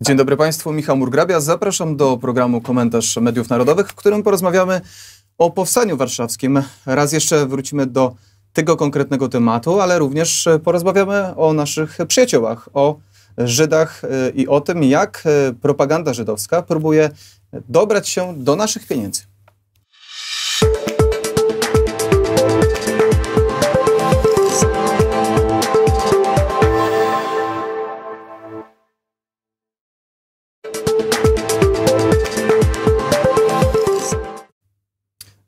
Dzień dobry Państwu, Michał Murgrabia. Zapraszam do programu Komentarz Mediów Narodowych, w którym porozmawiamy o Powstaniu Warszawskim. Raz jeszcze wrócimy do tego konkretnego tematu, ale również porozmawiamy o naszych przyjaciołach, o Żydach e, i o tym, jak e, propaganda żydowska próbuje dobrać się do naszych pieniędzy.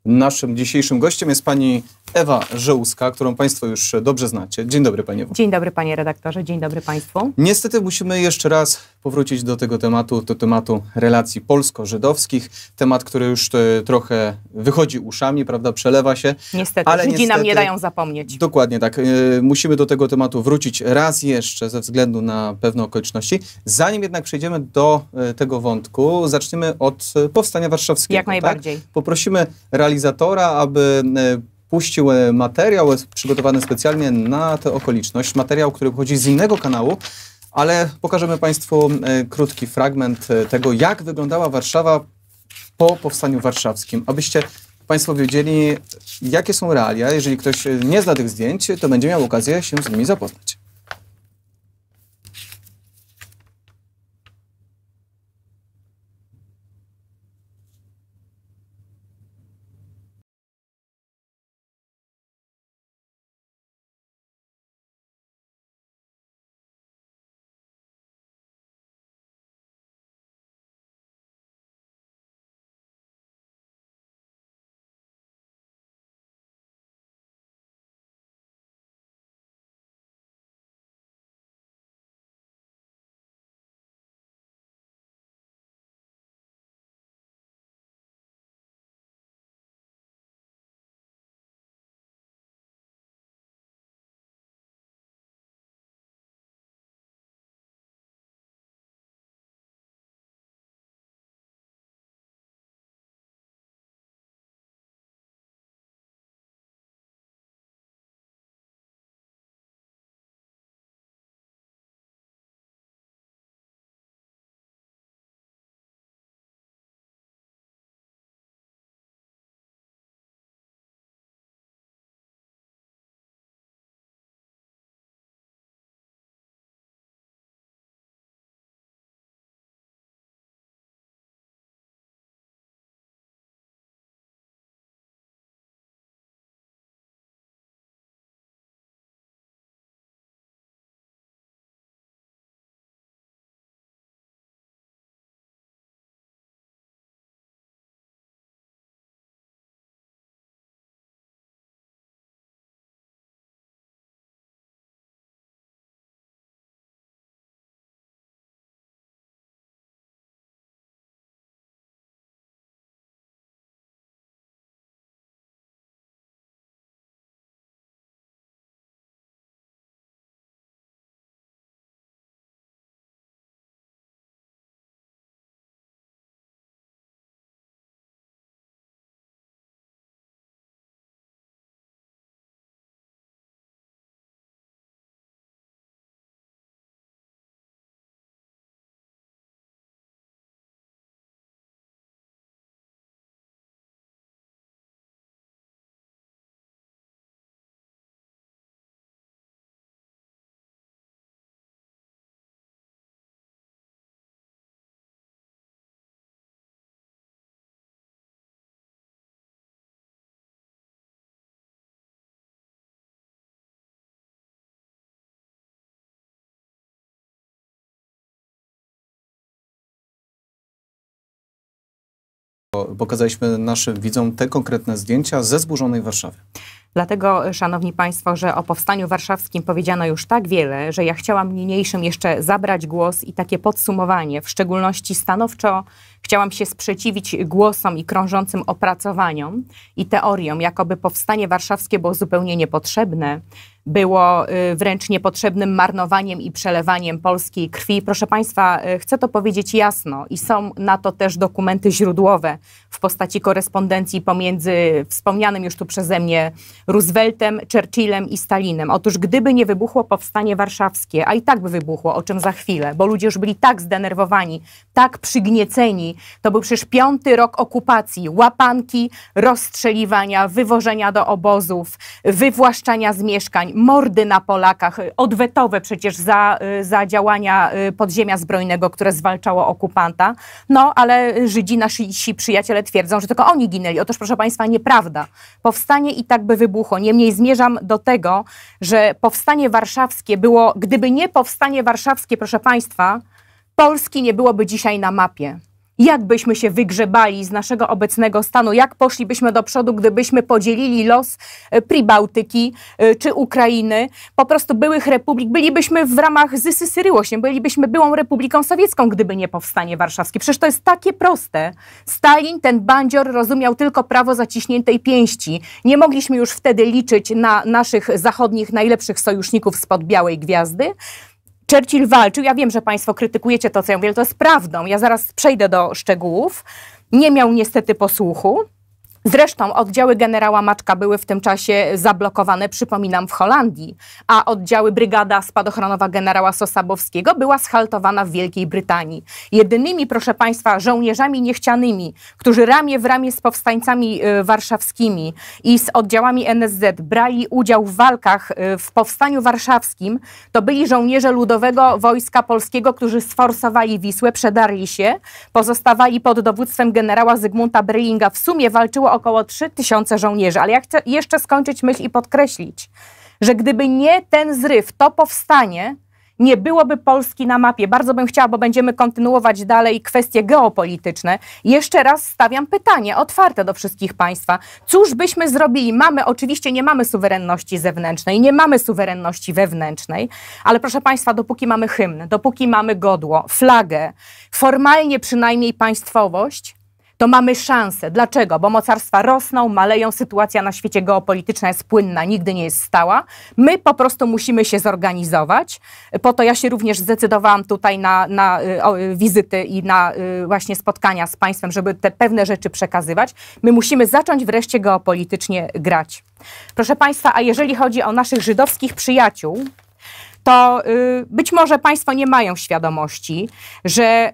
Naszym dzisiejszym gościem jest pani Ewa Żełuska, którą Państwo już dobrze znacie. Dzień dobry, Panie Ewo. Dzień dobry, Panie redaktorze, dzień dobry Państwu. Niestety musimy jeszcze raz powrócić do tego tematu, do tematu relacji polsko-żydowskich. Temat, który już e, trochę wychodzi uszami, prawda, przelewa się. Niestety, ale Żydzi niestety, nam nie dają zapomnieć. Dokładnie tak. E, musimy do tego tematu wrócić raz jeszcze ze względu na pewne okoliczności. Zanim jednak przejdziemy do e, tego wątku, zaczniemy od Powstania Warszawskiego. Jak tak? najbardziej. Tak? Poprosimy realizatora, aby puścił e, materiał e, przygotowany specjalnie na tę okoliczność. Materiał, który pochodzi z innego kanału, ale pokażemy Państwu e, krótki fragment tego, jak wyglądała Warszawa po Powstaniu Warszawskim, abyście Państwo wiedzieli, jakie są realia. Jeżeli ktoś nie zna tych zdjęć, to będzie miał okazję się z nimi zapoznać. pokazaliśmy naszym widzom te konkretne zdjęcia ze zburzonej Warszawy. Dlatego, szanowni państwo, że o powstaniu warszawskim powiedziano już tak wiele, że ja chciałam niniejszym jeszcze zabrać głos i takie podsumowanie, w szczególności stanowczo chciałam się sprzeciwić głosom i krążącym opracowaniom i teoriom, jakoby powstanie warszawskie było zupełnie niepotrzebne, było y, wręcz niepotrzebnym marnowaniem i przelewaniem polskiej krwi. Proszę Państwa, y, chcę to powiedzieć jasno i są na to też dokumenty źródłowe w postaci korespondencji pomiędzy wspomnianym już tu przeze mnie Rooseveltem, Churchillem i Stalinem. Otóż gdyby nie wybuchło powstanie warszawskie, a i tak by wybuchło, o czym za chwilę, bo ludzie już byli tak zdenerwowani, tak przygnieceni, to był przecież piąty rok okupacji, łapanki, rozstrzeliwania, wywożenia do obozów, wywłaszczania z mieszkań, mordy na Polakach, y, odwetowe przecież za, y, za działania y, podziemia zbrojnego, które zwalczało okupanta. No, ale Żydzi, nasi przyjaciele twierdzą, że tylko oni ginęli. Otóż, proszę Państwa, nieprawda. Powstanie i tak by wybuchło. Niemniej zmierzam do tego, że powstanie warszawskie było, gdyby nie powstanie warszawskie, proszę Państwa, Polski nie byłoby dzisiaj na mapie jak byśmy się wygrzebali z naszego obecnego stanu, jak poszlibyśmy do przodu, gdybyśmy podzielili los e, Pribałtyki e, czy Ukrainy, po prostu byłych republik, bylibyśmy w ramach Zysy Syryłośń, bylibyśmy byłą republiką sowiecką, gdyby nie powstanie warszawskie. Przecież to jest takie proste. Stalin, ten bandzior, rozumiał tylko prawo zaciśniętej pięści. Nie mogliśmy już wtedy liczyć na naszych zachodnich najlepszych sojuszników spod Białej Gwiazdy, Churchill walczył, ja wiem, że Państwo krytykujecie to, co ja mówię, ale to jest prawdą. Ja zaraz przejdę do szczegółów. Nie miał niestety posłuchu. Zresztą oddziały generała Maczka były w tym czasie zablokowane, przypominam, w Holandii, a oddziały brygada spadochronowa generała Sosabowskiego była schaltowana w Wielkiej Brytanii. Jedynymi, proszę Państwa, żołnierzami niechcianymi, którzy ramię w ramię z powstańcami y, warszawskimi i z oddziałami NSZ brali udział w walkach y, w Powstaniu Warszawskim, to byli żołnierze Ludowego Wojska Polskiego, którzy sforsowali Wisłę, przedarli się, pozostawali pod dowództwem generała Zygmunta Brylinga. W sumie walczyło było około 3000 żołnierzy. Ale ja chcę jeszcze skończyć myśl i podkreślić, że gdyby nie ten zryw, to powstanie, nie byłoby Polski na mapie. Bardzo bym chciała, bo będziemy kontynuować dalej kwestie geopolityczne. Jeszcze raz stawiam pytanie otwarte do wszystkich Państwa. Cóż byśmy zrobili? Mamy, oczywiście nie mamy suwerenności zewnętrznej, nie mamy suwerenności wewnętrznej, ale proszę Państwa, dopóki mamy hymn, dopóki mamy godło, flagę, formalnie przynajmniej państwowość, to mamy szansę. Dlaczego? Bo mocarstwa rosną, maleją, sytuacja na świecie geopolityczna jest płynna, nigdy nie jest stała. My po prostu musimy się zorganizować. Po to ja się również zdecydowałam tutaj na, na y, o, y, wizyty i na y, właśnie spotkania z państwem, żeby te pewne rzeczy przekazywać. My musimy zacząć wreszcie geopolitycznie grać. Proszę Państwa, a jeżeli chodzi o naszych żydowskich przyjaciół, to y, być może Państwo nie mają świadomości, że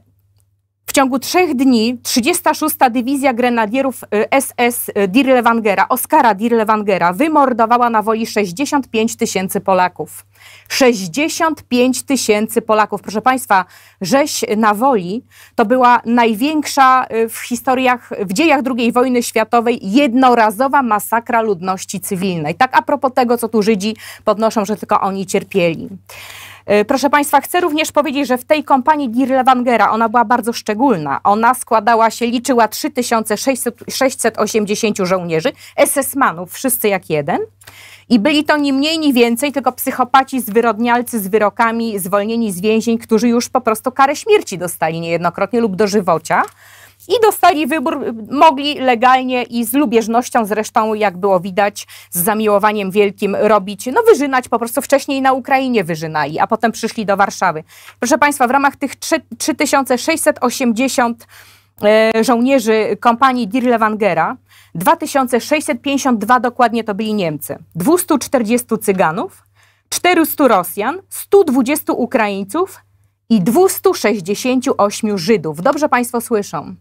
ciągu trzech dni 36. Dywizja Grenadierów SS y, y, Dirlewangera, Oskara Dirlewangera, wymordowała na woli 65 tysięcy Polaków. 65 tysięcy Polaków. Proszę Państwa, rzeź na woli to była największa y, w historiach, w dziejach II wojny światowej jednorazowa masakra ludności cywilnej. Tak a propos tego, co tu Żydzi podnoszą, że tylko oni cierpieli. E, proszę Państwa, chcę również powiedzieć, że w tej kompanii Girlewangera ona była bardzo szczególna. Ona składała się, liczyła 3680 żołnierzy, SS-manów, wszyscy jak jeden. I byli to ni mniej, ni więcej, tylko psychopaci, zwyrodnialcy z wyrokami, zwolnieni z więzień, którzy już po prostu karę śmierci dostali niejednokrotnie lub dożywocia i dostali wybór, mogli legalnie i z lubieżnością zresztą, jak było widać, z zamiłowaniem wielkim robić, no wyżynać po prostu wcześniej na Ukrainie wyżynali, a potem przyszli do Warszawy. Proszę Państwa, w ramach tych 3680 e, żołnierzy kompanii Dirlewangera, 2652 dokładnie to byli Niemcy, 240 Cyganów, 400 Rosjan, 120 Ukraińców, i 268 Żydów. Dobrze Państwo słyszą.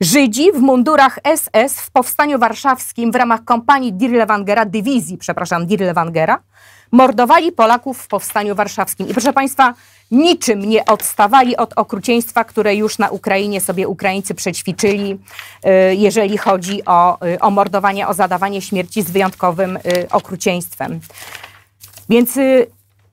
Żydzi w mundurach SS w Powstaniu Warszawskim w ramach kompanii Dirlewangera, dywizji, przepraszam, Dirlewangera, mordowali Polaków w Powstaniu Warszawskim. I proszę Państwa, niczym nie odstawali od okrucieństwa, które już na Ukrainie sobie Ukraińcy przećwiczyli, y, jeżeli chodzi o, y, o mordowanie, o zadawanie śmierci z wyjątkowym y, okrucieństwem. Więc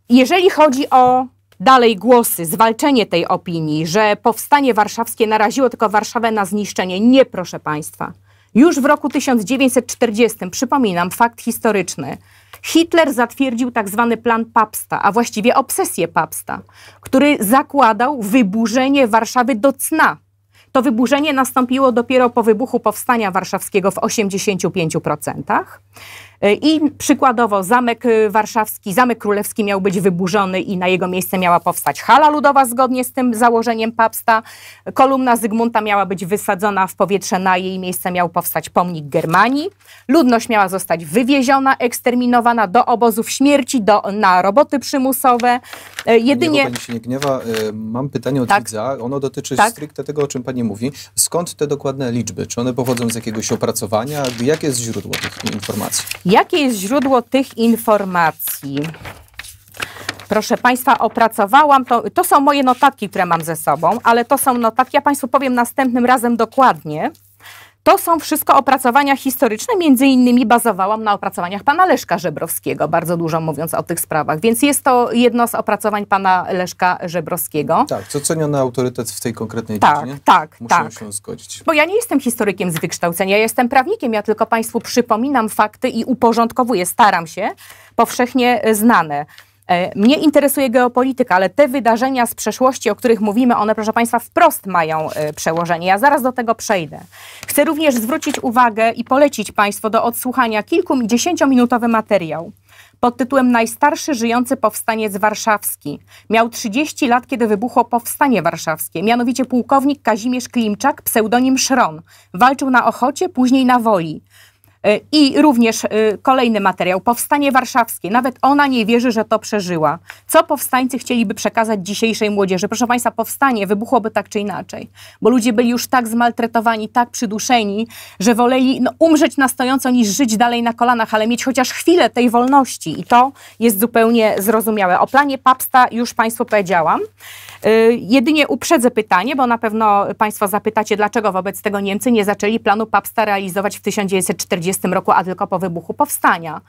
jeżeli chodzi o dalej głosy, zwalczenie tej opinii, że powstanie warszawskie naraziło tylko Warszawę na zniszczenie. Nie, proszę Państwa. Już w roku 1940, przypominam, fakt historyczny, Hitler zatwierdził tak zwany plan Papsta, a właściwie obsesję Papsta, który zakładał wyburzenie Warszawy do cna. To wyburzenie nastąpiło dopiero po wybuchu Powstania Warszawskiego w 85%. E, I przykładowo Zamek e, Warszawski, Zamek Królewski miał być wyburzony i na jego miejsce miała powstać hala ludowa zgodnie z tym założeniem papsta. Kolumna Zygmunta miała być wysadzona w powietrze, na jej miejsce miał powstać pomnik Germanii. Ludność miała zostać wywieziona, eksterminowana do obozów śmierci, do, na roboty przymusowe. E, jedynie... Niego pani się nie gniewa, mam pytanie od tak? widza. Ono dotyczy tak? stricte tego, o czym pani mówi. Skąd te dokładne liczby? Czy one pochodzą z jakiegoś opracowania? Jakie jest źródło tych informacji? Jakie jest źródło tych informacji? Proszę Państwa, opracowałam to. To są moje notatki, które mam ze sobą, ale to są notatki. Ja Państwu powiem następnym razem dokładnie, to są wszystko opracowania historyczne, między innymi bazowałam na opracowaniach pana Leszka Żebrowskiego, bardzo dużo mówiąc o tych sprawach, więc jest to jedno z opracowań pana Leszka Żebrowskiego. Tak, co ceniony autorytet w tej konkretnej tak, dziedzinie? Tak, Muszę tak. się zgodzić. Bo ja nie jestem historykiem z wykształcenia, ja jestem prawnikiem, ja tylko państwu przypominam fakty i uporządkowuję, staram się, powszechnie znane. E, mnie interesuje geopolityka, ale te wydarzenia z przeszłości, o których mówimy, one, proszę Państwa, wprost mają e, przełożenie. Ja zaraz do tego przejdę. Chcę również zwrócić uwagę i polecić Państwu do odsłuchania kilku dziesięciominutowy materiał pod tytułem Najstarszy żyjący powstaniec warszawski. Miał 30 lat, kiedy wybuchło powstanie warszawskie. Mianowicie pułkownik Kazimierz Klimczak, pseudonim Szron. Walczył na Ochocie, później na Woli. E, I również e, kolejny materiał, Powstanie Warszawskie. Nawet ona nie wierzy, że to przeżyła. Co powstańcy chcieliby przekazać dzisiejszej młodzieży? Proszę Państwa, powstanie wybuchłoby tak czy inaczej, bo ludzie byli już tak zmaltretowani, tak przyduszeni, że woleli no, umrzeć na stojąco niż żyć dalej na kolanach, ale mieć chociaż chwilę tej wolności. I to jest zupełnie zrozumiałe. O planie Papsta już Państwu powiedziałam. Y, jedynie uprzedzę pytanie, bo na pewno Państwo zapytacie, dlaczego wobec tego Niemcy nie zaczęli planu Papsta realizować w 1940 roku, a tylko po wybuchu powstania.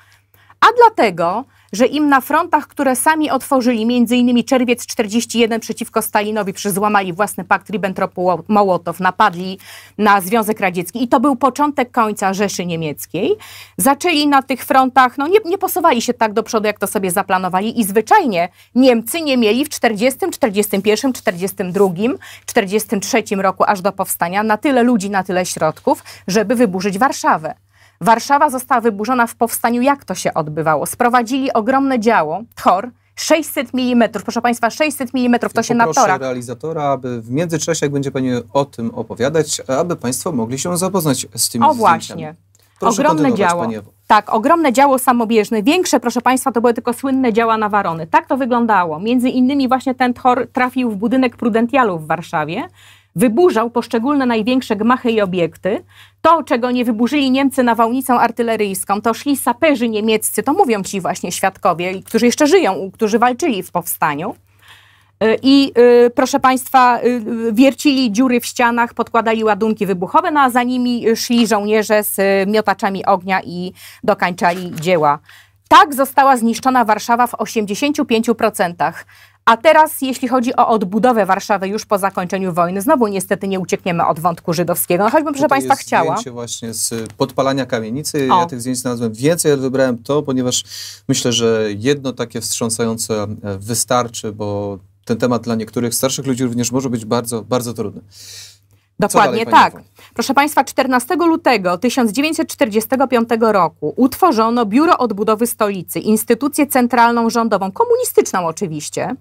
A dlatego, że im na frontach, które sami otworzyli, m.in. czerwiec 41 przeciwko Stalinowi, przy złamali własny pakt Ribbentrop-Mołotow, napadli na Związek Radziecki i to był początek końca Rzeszy Niemieckiej, zaczęli na tych frontach, no nie, nie posuwali się tak do przodu, jak to sobie zaplanowali i zwyczajnie Niemcy nie mieli w 40, 41, 42, 43 roku aż do powstania na tyle ludzi, na tyle środków, żeby wyburzyć Warszawę. Warszawa została wyburzona w powstaniu. Jak to się odbywało? Sprowadzili ogromne działo, tor, 600 mm, proszę Państwa, 600 mm to ja się na torach. realizatora, aby w międzyczasie, jak będzie Pani o tym opowiadać, aby Państwo mogli się zapoznać z tymi O właśnie. Proszę ogromne działo. Tak, ogromne działo samobieżne. Większe, proszę Państwa, to były tylko słynne działa na warony. Tak to wyglądało. Między innymi właśnie ten tor trafił w budynek prudentialu w Warszawie wyburzał poszczególne największe gmachy i obiekty. To, czego nie wyburzyli Niemcy nawałnicą artyleryjską, to szli saperzy niemieccy, to mówią ci właśnie świadkowie, którzy jeszcze żyją, którzy walczyli w powstaniu. Y, I y, proszę Państwa, y, wiercili dziury w ścianach, podkładali ładunki wybuchowe, no a za nimi szli żołnierze z miotaczami ognia i dokańczali dzieła. Tak została zniszczona Warszawa w 85%. A teraz, jeśli chodzi o odbudowę Warszawy już po zakończeniu wojny, znowu niestety nie uciekniemy od wątku żydowskiego. No choćbym, proszę Państwa, chciała. zdjęcie właśnie z podpalania kamienicy. O. Ja tych zdjęć znalazłem więcej, ale wybrałem to, ponieważ myślę, że jedno takie wstrząsające wystarczy, bo ten temat dla niektórych starszych ludzi również może być bardzo, bardzo trudny. Dokładnie dalej, tak. Proszę Państwa, 14 lutego 1945 roku utworzono Biuro Odbudowy Stolicy, instytucję centralną rządową, komunistyczną oczywiście,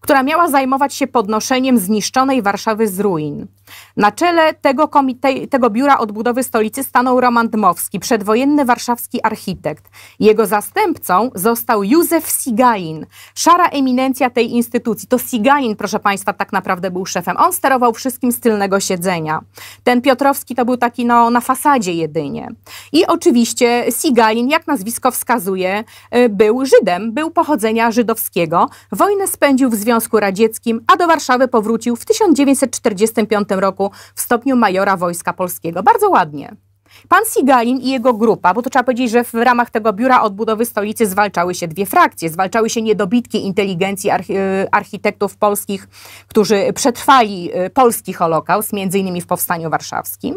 która miała zajmować się podnoszeniem zniszczonej Warszawy z ruin. Na czele tego, komite- tego Biura Odbudowy Stolicy stanął Roman Dmowski, przedwojenny warszawski architekt. Jego zastępcą został Józef Sigain, szara eminencja tej instytucji. To Sigain, proszę Państwa, tak naprawdę był szefem. On sterował wszystkim z tylnego siedzenia wydarzenia. Ten Piotrowski to był taki no, na fasadzie jedynie. I oczywiście Sigalin, jak nazwisko wskazuje, y, był Żydem, był pochodzenia żydowskiego. Wojnę spędził w Związku Radzieckim, a do Warszawy powrócił w 1945 roku w stopniu majora Wojska Polskiego. Bardzo ładnie. Pan Sigalin i jego grupa, bo to trzeba powiedzieć, że w ramach tego biura odbudowy stolicy zwalczały się dwie frakcje. Zwalczały się niedobitki inteligencji y, architektów polskich, którzy przetrwali y, polski Holokaust, między innymi w Powstaniu Warszawskim.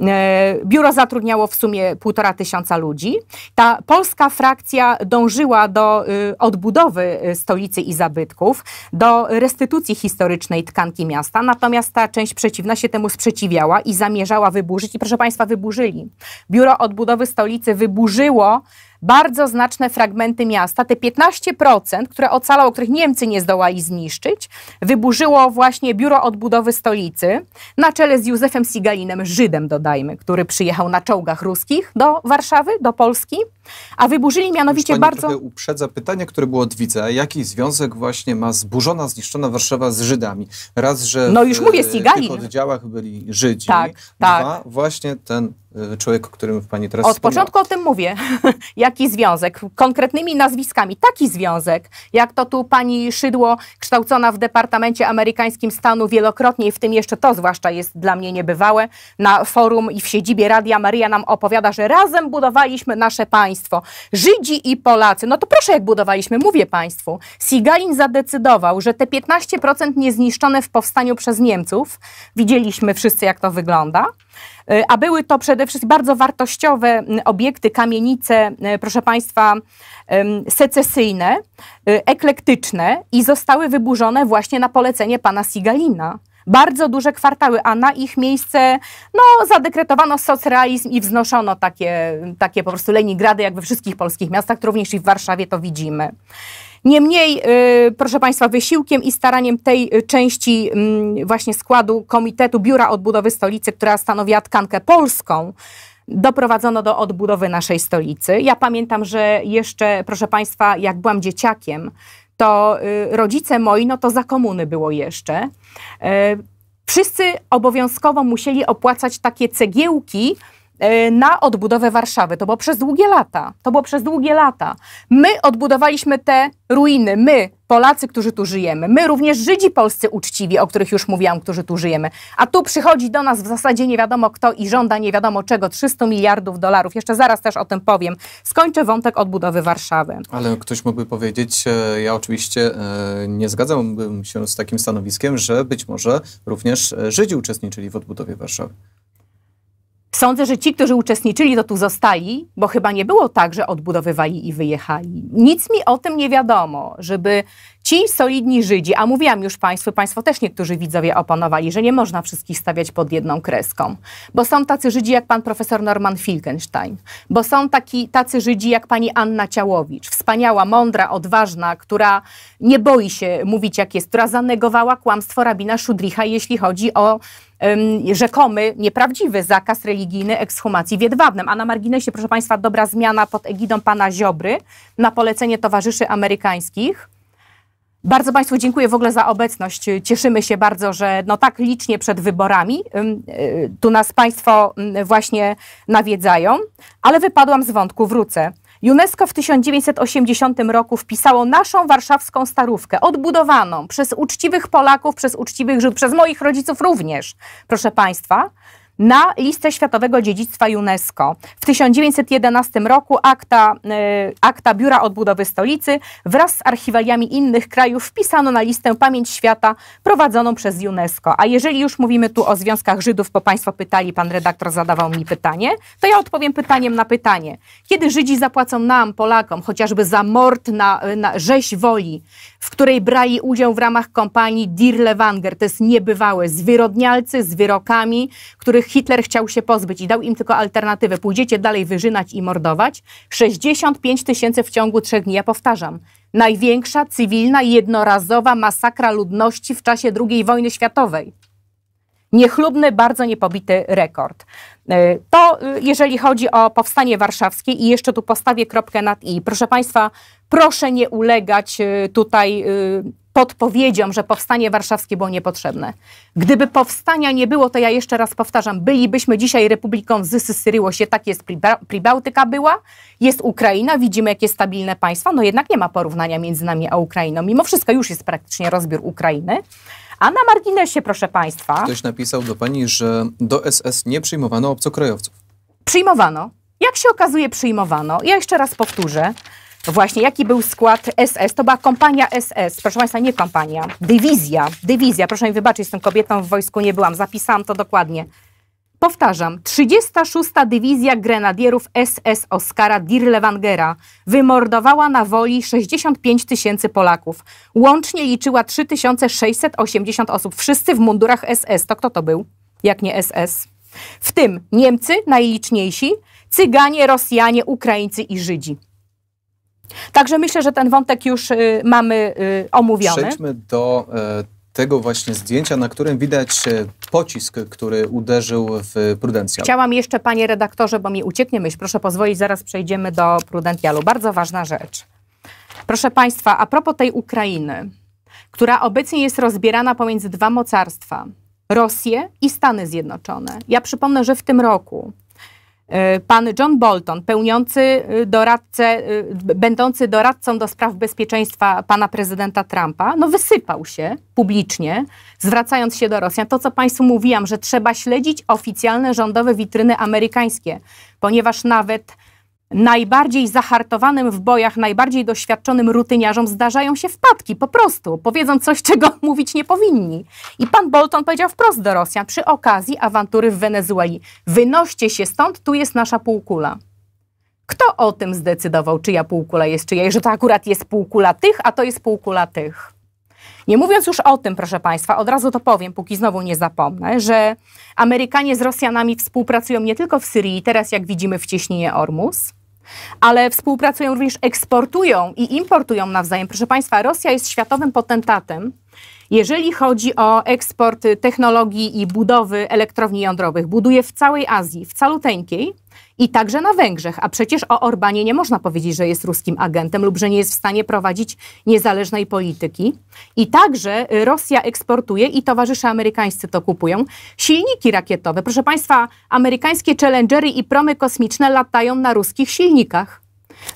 E, biuro zatrudniało w sumie półtora tysiąca ludzi. Ta polska frakcja dążyła do y, odbudowy y, stolicy i zabytków, do restytucji historycznej tkanki miasta, natomiast ta część przeciwna się temu sprzeciwiała i zamierzała wyburzyć. I proszę Państwa, wyburzyli. Biuro Odbudowy Stolicy wyburzyło bardzo znaczne fragmenty miasta. Te 15%, które ocalało, których Niemcy nie zdołali zniszczyć, wyburzyło właśnie Biuro Odbudowy Stolicy na czele z Józefem Sigalinem, Żydem dodajmy, który przyjechał na czołgach ruskich do Warszawy, do Polski. A wyburzyli mianowicie Pani bardzo... Pani uprzedza pytanie, które było od widza. Jaki związek właśnie ma zburzona, zniszczona Warszawa z Żydami? Raz, że no już mówię, Siganin. E, w tych no. oddziałach byli Żydzi. Tak, tak. Dwa, właśnie ten e, człowiek, o którym pani teraz Od wspomniała. początku o tym mówię. Jaki związek? Konkretnymi nazwiskami. Taki związek, jak to tu pani Szydło, kształcona w Departamencie Amerykańskim Stanu wielokrotnie i w tym jeszcze to zwłaszcza jest dla mnie niebywałe, na forum i w siedzibie Radia Maria nam opowiada, że razem budowaliśmy nasze państwo państwo, Żydzi i Polacy, no to proszę jak budowaliśmy, mówię państwu. Sigalin zadecydował, że te 15% niezniszczone w powstaniu przez Niemców, widzieliśmy wszyscy jak to wygląda, y, a były to przede wszystkim bardzo wartościowe mm, obiekty, kamienice, y, proszę Państwa, secesyjne, y, eklektyczne i zostały wyburzone właśnie na polecenie pana Sigalina bardzo duże kwartały, a na ich miejsce no, zadekretowano socrealizm i wznoszono takie, takie po prostu Leningrady, jak we wszystkich polskich miastach, to również i w Warszawie to widzimy. Niemniej, y, proszę Państwa, wysiłkiem i staraniem tej części mm, właśnie składu Komitetu Biura Odbudowy Stolicy, która stanowiła tkankę polską, doprowadzono do odbudowy naszej stolicy. Ja pamiętam, że jeszcze, proszę Państwa, jak byłam dzieciakiem, to y, rodzice moi, no to za komuny było jeszcze, e, wszyscy obowiązkowo musieli opłacać takie cegiełki, E, na odbudowę Warszawy. To było przez długie lata. To było przez długie lata. My odbudowaliśmy te ruiny. My, Polacy, którzy tu żyjemy. My, również Żydzi polscy uczciwi, o których już mówiłam, którzy tu żyjemy. A tu przychodzi do nas w zasadzie nie wiadomo kto i żąda nie wiadomo czego 300 miliardów dolarów. Jeszcze zaraz też o tym powiem. Skończę wątek odbudowy Warszawy. Ale ktoś mógłby powiedzieć, e, ja oczywiście e, nie zgadzałbym się z takim stanowiskiem, że być może również Żydzi uczestniczyli w odbudowie Warszawy. Sądzę, że ci, którzy uczestniczyli, to tu zostali, bo chyba nie było tak, że odbudowywali i wyjechali. Nic mi o tym nie wiadomo, żeby ci solidni Żydzi, a mówiłam już Państwu, Państwo też niektórzy widzowie opanowali, że nie można wszystkich stawiać pod jedną kreską, bo są tacy Żydzi jak pan profesor Norman Filkenstein, bo są taki, tacy Żydzi jak pani Anna Ciałowicz, wspaniała, mądra, odważna, która nie boi się mówić jak jest, która zanegowała kłamstwo rabina Szudricha, jeśli chodzi o rzekomy, nieprawdziwy zakaz religijny ekshumacji w Jedwabnem. A na marginesie, proszę Państwa, dobra zmiana pod egidą pana Ziobry na polecenie towarzyszy amerykańskich. Bardzo Państwu dziękuję w ogóle za obecność. Cieszymy się bardzo, że no tak licznie przed wyborami e, tu nas Państwo właśnie nawiedzają, ale wypadłam z wątku, wrócę. UNESCO w 1980 roku wpisało naszą warszawską starówkę, odbudowaną przez uczciwych Polaków, przez uczciwych Żydów, przez moich rodziców również, proszę Państwa, na listę światowego dziedzictwa UNESCO. W 1911 roku akta, e, akta Biura Odbudowy Stolicy wraz z archiwaliami innych krajów wpisano na listę Pamięć Świata prowadzoną przez UNESCO. A jeżeli już mówimy tu o związkach Żydów, bo Państwo pytali, pan redaktor zadawał mi pytanie, to ja odpowiem pytaniem na pytanie. Kiedy Żydzi zapłacą nam, Polakom, chociażby za mord na, na rzeź woli, w której brali udział w ramach kompanii Dirlewanger, to jest niebywałe, zwyrodnialcy z wyrokami, których których Hitler chciał się pozbyć i dał im tylko alternatywę. Pójdziecie dalej wyżynać i mordować. 65 tysięcy w ciągu trzech dni. Ja powtarzam. Największa cywilna, jednorazowa masakra ludności w czasie II wojny światowej. Niechlubny, bardzo niepobity rekord. E, to e, jeżeli chodzi o powstanie warszawskie i jeszcze tu postawię kropkę nad i. Proszę Państwa, proszę nie ulegać e, tutaj podpowiedzią, że powstanie warszawskie było niepotrzebne. Gdyby powstania nie było, to ja jeszcze raz powtarzam, bylibyśmy dzisiaj republiką Zysy Syryło się, tak jest Pribałtyka była, jest Ukraina, widzimy jakie stabilne państwa, no jednak nie ma porównania między nami a Ukrainą. Mimo wszystko już jest praktycznie rozbiór Ukrainy. A na marginesie, proszę państwa... Ktoś napisał do pani, że do SS nie przyjmowano obcokrajowców. Przyjmowano. Jak się okazuje, przyjmowano. Ja jeszcze raz powtórzę. Właśnie, jaki był skład SS? To była kompania SS. Proszę Państwa, nie kompania. Dywizja. Dywizja. Proszę mi wybaczyć, z tą kobietą w wojsku nie byłam. Zapisałam to dokładnie. Powtarzam, 36. Dywizja Grenadierów SS Oskara Dirlewangera wymordowała na woli 65 tysięcy Polaków. Łącznie liczyła 3680 osób, wszyscy w mundurach SS. To kto to był, jak nie SS? W tym Niemcy najliczniejsi, Cyganie, Rosjanie, Ukraińcy i Żydzi. Także myślę, że ten wątek już y, mamy y, omówiony. Przejdźmy do e, tego właśnie zdjęcia, na którym widać e, pocisk, który uderzył w Prudencjalu. Chciałam jeszcze, panie redaktorze, bo mi ucieknie myśl, proszę pozwolić, zaraz przejdziemy do Prudentialu. Bardzo ważna rzecz. Proszę państwa, a propos tej Ukrainy, która obecnie jest rozbierana pomiędzy dwa mocarstwa, Rosję i Stany Zjednoczone. Ja przypomnę, że w tym roku E, pan John Bolton, pełniący y, doradcę, y, będący doradcą do spraw bezpieczeństwa pana prezydenta Trumpa, no wysypał się publicznie, zwracając się do Rosjan. To, co państwu mówiłam, że trzeba śledzić oficjalne rządowe witryny amerykańskie, ponieważ nawet najbardziej zahartowanym w bojach, najbardziej doświadczonym rutyniarzom zdarzają się wpadki, po prostu. Powiedzą coś, czego mówić nie powinni. I pan Bolton powiedział wprost do Rosjan przy okazji awantury w Wenezueli: wynoście się stąd, tu jest nasza półkula. Kto o tym zdecydował, czyja półkula jest czyja i że to akurat jest półkula tych, a to jest półkula tych? Nie mówiąc już o tym, proszę Państwa, od razu to powiem, póki znowu nie zapomnę, że Amerykanie z Rosjanami współpracują nie tylko w Syrii, teraz jak widzimy w cieśninie Ormus, ale współpracują również, eksportują i importują nawzajem. Proszę Państwa, Rosja jest światowym potentatem, jeżeli chodzi o eksport technologii i budowy elektrowni jądrowych. Buduje w całej Azji, w caluteńkiej, i także na Węgrzech. A przecież o Orbanie nie można powiedzieć, że jest ruskim agentem lub że nie jest w stanie prowadzić niezależnej polityki. I także Rosja eksportuje i towarzysze amerykańscy to kupują silniki rakietowe. Proszę Państwa, amerykańskie Challengery i promy kosmiczne latają na ruskich silnikach.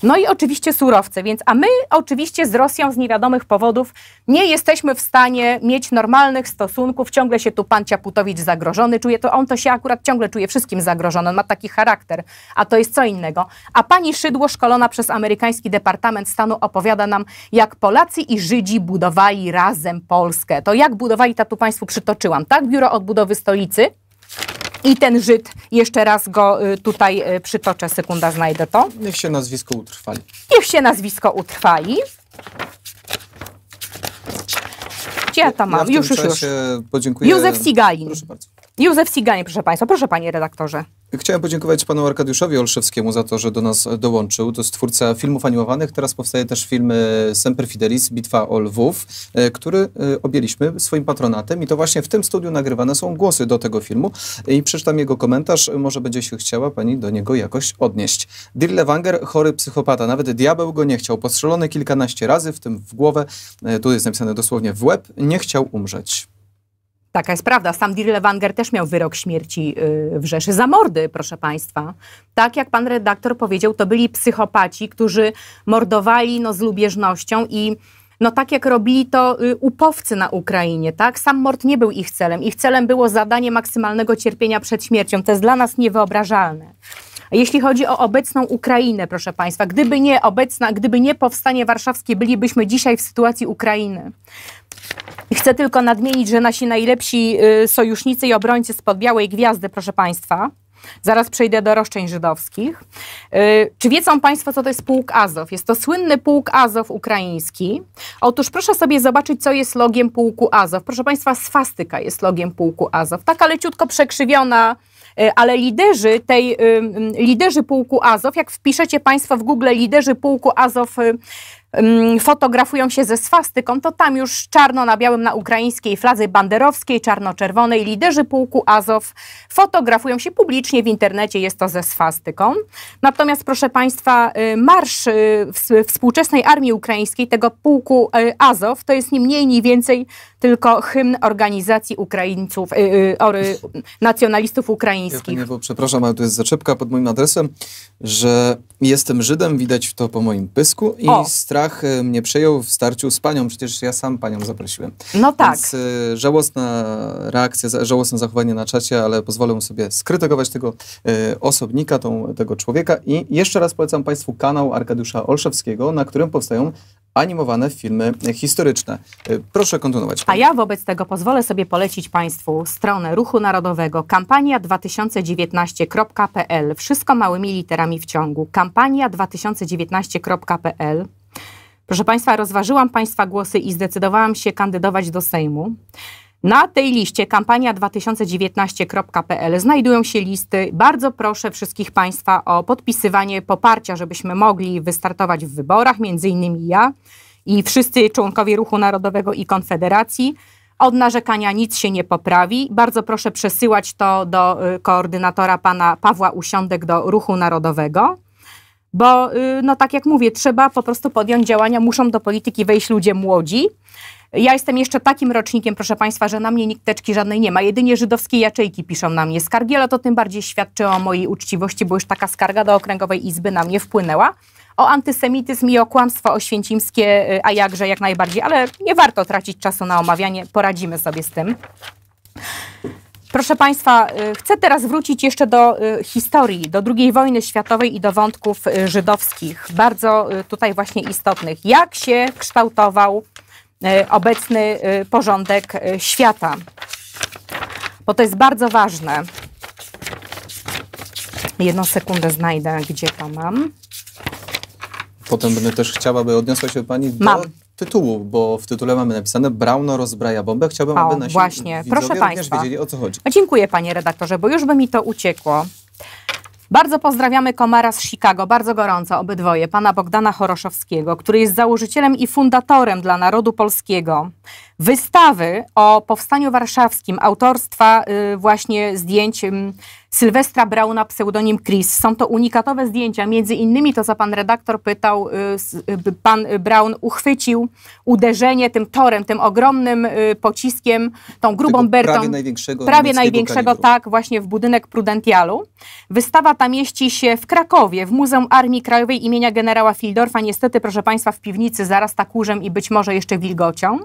No i oczywiście surowce, więc a my oczywiście z Rosją z niewiadomych powodów nie jesteśmy w stanie mieć normalnych stosunków. Ciągle się tu pan Ciaputowicz zagrożony czuje, to on to się akurat ciągle czuje wszystkim zagrożony, on ma taki charakter, a to jest co innego. A pani Szydło, szkolona przez amerykański Departament Stanu, opowiada nam, jak Polacy i Żydzi budowali razem Polskę. To jak budowali, ta tu państwu przytoczyłam, tak? Biuro Odbudowy Stolicy, i ten Żyd, jeszcze raz go y, tutaj y, przytoczę, sekunda znajdę to. Niech się nazwisko utrwali. Niech się nazwisko utrwali. Gdzie ja to mam? Ja już, już, już. Podziękuję. Józef Sigalin. Proszę bardzo. Józef Siganie, proszę Państwa, proszę Panie redaktorze. Chciałem podziękować panu Arkadiuszowi Olszewskiemu za to, że do nas dołączył. To jest twórca filmów animowanych. Teraz powstaje też film e, Semper Fidelis, Bitwa o Lwów, e, który e, objęliśmy swoim patronatem i to właśnie w tym studiu nagrywane są głosy do tego filmu. I przeczytam jego komentarz. Może będzie się chciała pani do niego jakoś odnieść. Dirk Lewanger, chory psychopata. Nawet diabeł go nie chciał. Postrzelony kilkanaście razy, w tym w głowę. Tu jest napisane dosłownie w łeb. Nie chciał umrzeć. Taka jest prawda. Sam Dirle Wanger też miał wyrok śmierci y, w Rzeszy za mordy, proszę państwa. Tak jak pan redaktor powiedział, to byli psychopaci, którzy mordowali no, z lubieżnością i no tak jak robili to y, upowcy na Ukrainie, tak? Sam mord nie był ich celem. Ich celem było zadanie maksymalnego cierpienia przed śmiercią. To jest dla nas niewyobrażalne. Jeśli chodzi o obecną Ukrainę, proszę Państwa, gdyby nie obecna, gdyby nie powstanie warszawskie, bylibyśmy dzisiaj w sytuacji Ukrainy. Chcę tylko nadmienić, że nasi najlepsi y, sojusznicy i obrońcy spod Białej Gwiazdy, proszę Państwa, Zaraz przejdę do roszczeń żydowskich. Y, czy wiedzą Państwo, co to jest pułk Azow? Jest to słynny pułk Azow ukraiński. Otóż proszę sobie zobaczyć, co jest logiem pułku Azow. Proszę Państwa, swastyka jest logiem pułku Azow. Taka leciutko przekrzywiona y, ale liderzy tej, y, liderzy pułku Azow, jak wpiszecie Państwo w Google liderzy pułku Azow fotografują się ze swastyką, to tam już czarno na białym na ukraińskiej fladze banderowskiej, czarno-czerwonej, liderzy pułku Azow fotografują się publicznie w internecie, jest to ze swastyką. Natomiast proszę Państwa, y, marsz y, współczesnej armii ukraińskiej, tego pułku y, Azow, to jest nie mniej, nie więcej tylko hymn organizacji Ukraińców, nacjonalistów ukraińskich. Ja, przepraszam, ale to jest zaczepka pod moim adresem, że jestem Żydem, widać to po moim pysku i strach strach y, mnie przejął w starciu z panią, przecież ja sam panią zaprosiłem. No tak. Więc y, żałosna reakcja, żałosne zachowanie na czacie, ale pozwolę sobie skrytykować tego y, osobnika, tą, tego człowieka i jeszcze raz polecam Państwu kanał Arkadiusza Olszewskiego, na którym powstają animowane filmy historyczne. Y, proszę kontynuować. A ja wobec tego pozwolę sobie polecić Państwu stronę Ruchu Narodowego kampania2019.pl Wszystko małymi literami w ciągu. kampania2019.pl Proszę Państwa, rozważyłam Państwa głosy i zdecydowałam się kandydować do Sejmu. Na tej liście kampania2019.pl znajdują się listy. Bardzo proszę wszystkich Państwa o podpisywanie poparcia, żebyśmy mogli wystartować w wyborach, między innymi ja i wszyscy członkowie Ruchu Narodowego i Konfederacji. Od narzekania nic się nie poprawi. Bardzo proszę przesyłać to do y, koordynatora pana Pawła Usiądek do Ruchu Narodowego. Bo, y, no tak jak mówię, trzeba po prostu podjąć działania, muszą do polityki wejść ludzie młodzi. Ja jestem jeszcze takim rocznikiem, proszę Państwa, że na mnie nikt teczki żadnej nie ma. Jedynie żydowskie jaczejki piszą na mnie skargi, ale to tym bardziej świadczy o mojej uczciwości, bo już taka skarga do Okręgowej Izby na mnie wpłynęła. O antysemityzm i o kłamstwo oświęcimskie, y, a jakże jak najbardziej, ale nie warto tracić czasu na omawianie, poradzimy sobie z tym. Proszę Państwa, y, chcę teraz wrócić jeszcze do y, historii, do II wojny światowej i do wątków y, żydowskich, bardzo tutaj właśnie istotnych. Jak się kształtował obecny porządek świata? Bo to jest bardzo ważne. Jedną sekundę znajdę, gdzie to mam. Potem będę też chciała, by odniosła się Pani do Mam tytułu, bo w tytule mamy napisane Brauno rozbraja bombę. Chciałbym, o, aby nasi właśnie. Proszę Państwa. wiedzieli, o co chodzi. No, dziękuję Panie redaktorze, bo już by mi to uciekło. Bardzo pozdrawiamy Komara z Chicago, bardzo gorąco obydwoje, pana Bogdana Choroszowskiego, który jest założycielem i fundatorem dla narodu polskiego wystawy o Powstaniu Warszawskim, autorstwa y, właśnie zdjęć y, Sylwestra Brauna, pseudonim Chris. Są to unikatowe zdjęcia, między innymi to, co pan redaktor pytał, y, y, pan Braun uchwycił uderzenie tym torem, tym ogromnym y, pociskiem, tą grubą Tego bertą. Prawie największego. Prawie największego, tak, właśnie w budynek Prudentialu. Wystawa ta mieści się w Krakowie, w Muzeum Armii Krajowej imienia generała Fildorfa. Niestety, proszę państwa, w piwnicy zarasta kurzem i być może jeszcze wilgocią.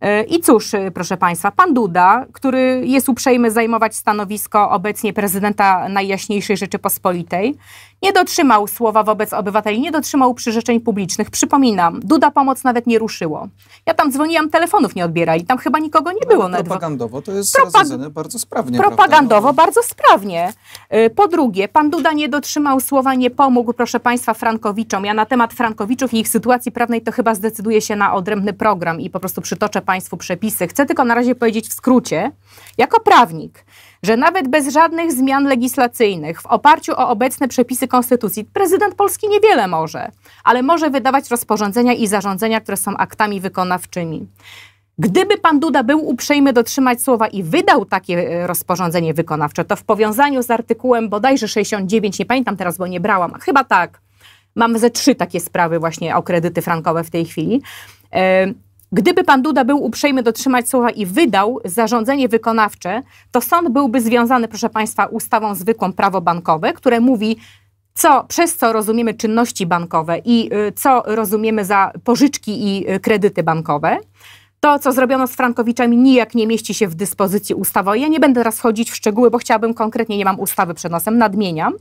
E, I cóż, e, proszę Państwa, pan Duda, który jest uprzejmy zajmować stanowisko obecnie prezydenta Najjaśniejszej Rzeczypospolitej, nie dotrzymał słowa wobec obywateli, nie dotrzymał przyrzeczeń publicznych. Przypominam, Duda pomoc nawet nie ruszyło. Ja tam dzwoniłam, telefonów nie odbierali, tam chyba nikogo nie no, było. No, propagandowo to jest Propag bardzo sprawnie. Propagandowo no, no. bardzo sprawnie. Y, po drugie, pan Duda nie dotrzymał słowa, nie pomógł, proszę państwa, Frankowiczom. Ja na temat Frankowiczów i ich sytuacji prawnej to chyba zdecyduję się na odrębny program i po prostu przytoczę państwu przepisy. Chcę tylko na razie powiedzieć w skrócie, jako prawnik, że nawet bez żadnych zmian legislacyjnych, w oparciu o obecne przepisy konstytucji, prezydent Polski niewiele może, ale może wydawać rozporządzenia i zarządzenia, które są aktami wykonawczymi. Gdyby pan Duda był uprzejmy dotrzymać słowa i wydał takie e, rozporządzenie wykonawcze, to w powiązaniu z artykułem bodajże 69, nie pamiętam teraz, bo nie brałam, chyba tak, mam ze trzy takie sprawy właśnie o kredyty frankowe w tej chwili, e, Gdyby pan Duda był uprzejmy dotrzymać słowa i wydał zarządzenie wykonawcze, to sąd byłby związany, proszę państwa, ustawą zwykłą prawo bankowe, które mówi, co, przez co rozumiemy czynności bankowe i y, co rozumiemy za pożyczki i y, kredyty bankowe. To, co zrobiono z Frankowiczami, nijak nie mieści się w dyspozycji ustawowej. Ja nie będę teraz chodzić w szczegóły, bo chciałabym konkretnie, nie mam ustawy przed nosem, nadmieniam.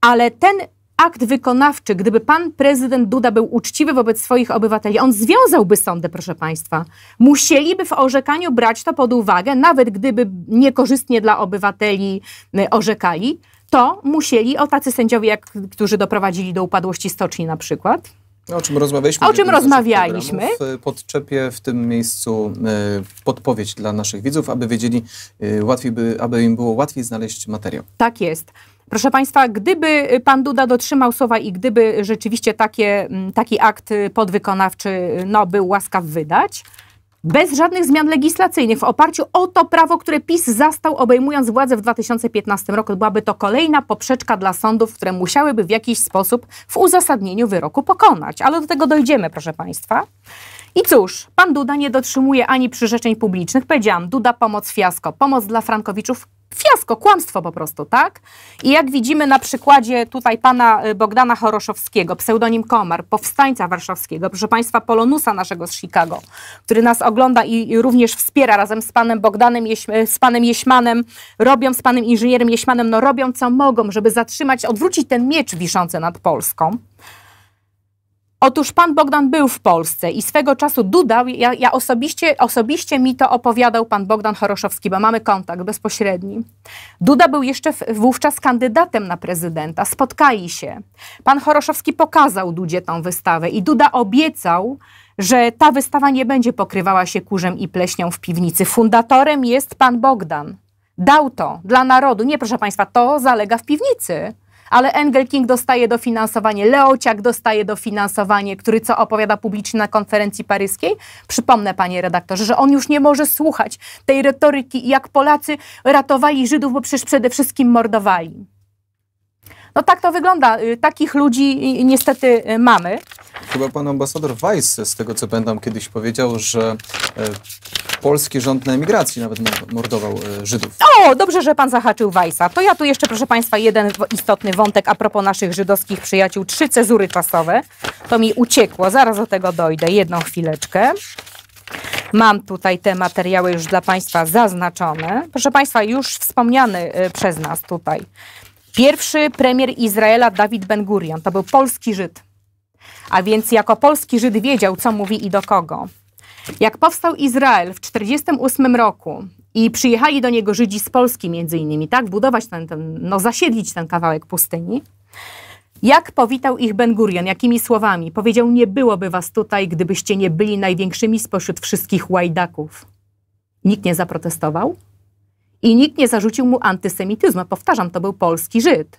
Ale ten akt wykonawczy, gdyby pan prezydent Duda był uczciwy wobec swoich obywateli, on związałby sądy, proszę państwa. Musieliby w orzekaniu brać to pod uwagę, nawet gdyby niekorzystnie dla obywateli y, orzekali, to musieli, o tacy sędziowie, jak, którzy doprowadzili do upadłości stoczni na przykład, o czym rozmawialiśmy. O czym rozmawialiśmy. Y, Podczepię w tym miejscu y, podpowiedź dla naszych widzów, aby wiedzieli, łatwiej by, aby im było łatwiej znaleźć materiał. Tak jest. Proszę Państwa, gdyby pan Duda dotrzymał słowa i gdyby rzeczywiście takie, mm, taki akt podwykonawczy y, no, był łaskaw wydać, bez żadnych zmian legislacyjnych, w oparciu o to prawo, które PiS zastał obejmując władzę w 2015 roku, byłaby to kolejna poprzeczka dla sądów, które musiałyby w jakiś sposób w uzasadnieniu wyroku pokonać. Ale do tego dojdziemy, proszę Państwa. I cóż, pan Duda nie dotrzymuje ani przyrzeczeń publicznych. Powiedziałam, Duda pomoc fiasko, pomoc dla frankowiczów fiasko, kłamstwo po prostu, tak? I jak widzimy na przykładzie tutaj pana y, Bogdana Choroszowskiego, pseudonim Komar, powstańca warszawskiego, proszę państwa, Polonusa naszego z Chicago, który nas ogląda i również wspiera razem z panem Bogdanem, y, z panem Jeśmanem, robią z panem inżynierem Jeśmanem, no robią co mogą, żeby zatrzymać, odwrócić ten miecz wiszący nad Polską. Otóż pan Bogdan był w Polsce i swego czasu dudał, ja, ja, osobiście, osobiście mi to opowiadał pan Bogdan Choroszowski, bo mamy kontakt bezpośredni. Duda był jeszcze wówczas kandydatem na prezydenta, spotkali się. Pan Choroszowski pokazał Dudzie tą wystawę i Duda obiecał, że ta wystawa nie będzie pokrywała się kurzem i pleśnią w piwnicy. Fundatorem jest pan Bogdan. Dał to dla narodu. Nie, proszę państwa, to zalega w piwnicy ale Engel King dostaje dofinansowanie, Leociak dostaje dofinansowanie, który co opowiada publicznie na konferencji paryskiej. Przypomnę, panie redaktorze, że on już nie może słuchać tej retoryki, jak Polacy ratowali Żydów, bo przecież przede wszystkim mordowali. No tak to wygląda. Y, takich ludzi y, niestety y, mamy. Chyba pan ambasador Weiss, z tego co pamiętam, kiedyś powiedział, że e, polski rząd na emigracji nawet mordował e, Żydów. O, dobrze, że pan zahaczył Weissa. To ja tu jeszcze, proszę państwa, jeden istotny wątek a propos naszych żydowskich przyjaciół. Trzy cezury czasowe. To mi uciekło, zaraz do tego dojdę. Jedną chwileczkę. Mam tutaj te materiały już dla Państwa zaznaczone. Proszę Państwa, już wspomniany e, przez nas tutaj. Pierwszy premier Izraela Dawid Ben Gurion to był polski Żyd a więc jako polski Żyd wiedział, co mówi i do kogo. Jak powstał Izrael w 1948 roku i przyjechali do niego Żydzi z Polski między innymi, tak, budować ten, ten no zasiedlić ten kawałek pustyni, jak powitał ich Ben Gurion, jakimi słowami? Powiedział, nie byłoby was tutaj, gdybyście nie byli największymi spośród wszystkich łajdaków. Nikt nie zaprotestował i nikt nie zarzucił mu antysemityzmu. Powtarzam, to był polski Żyd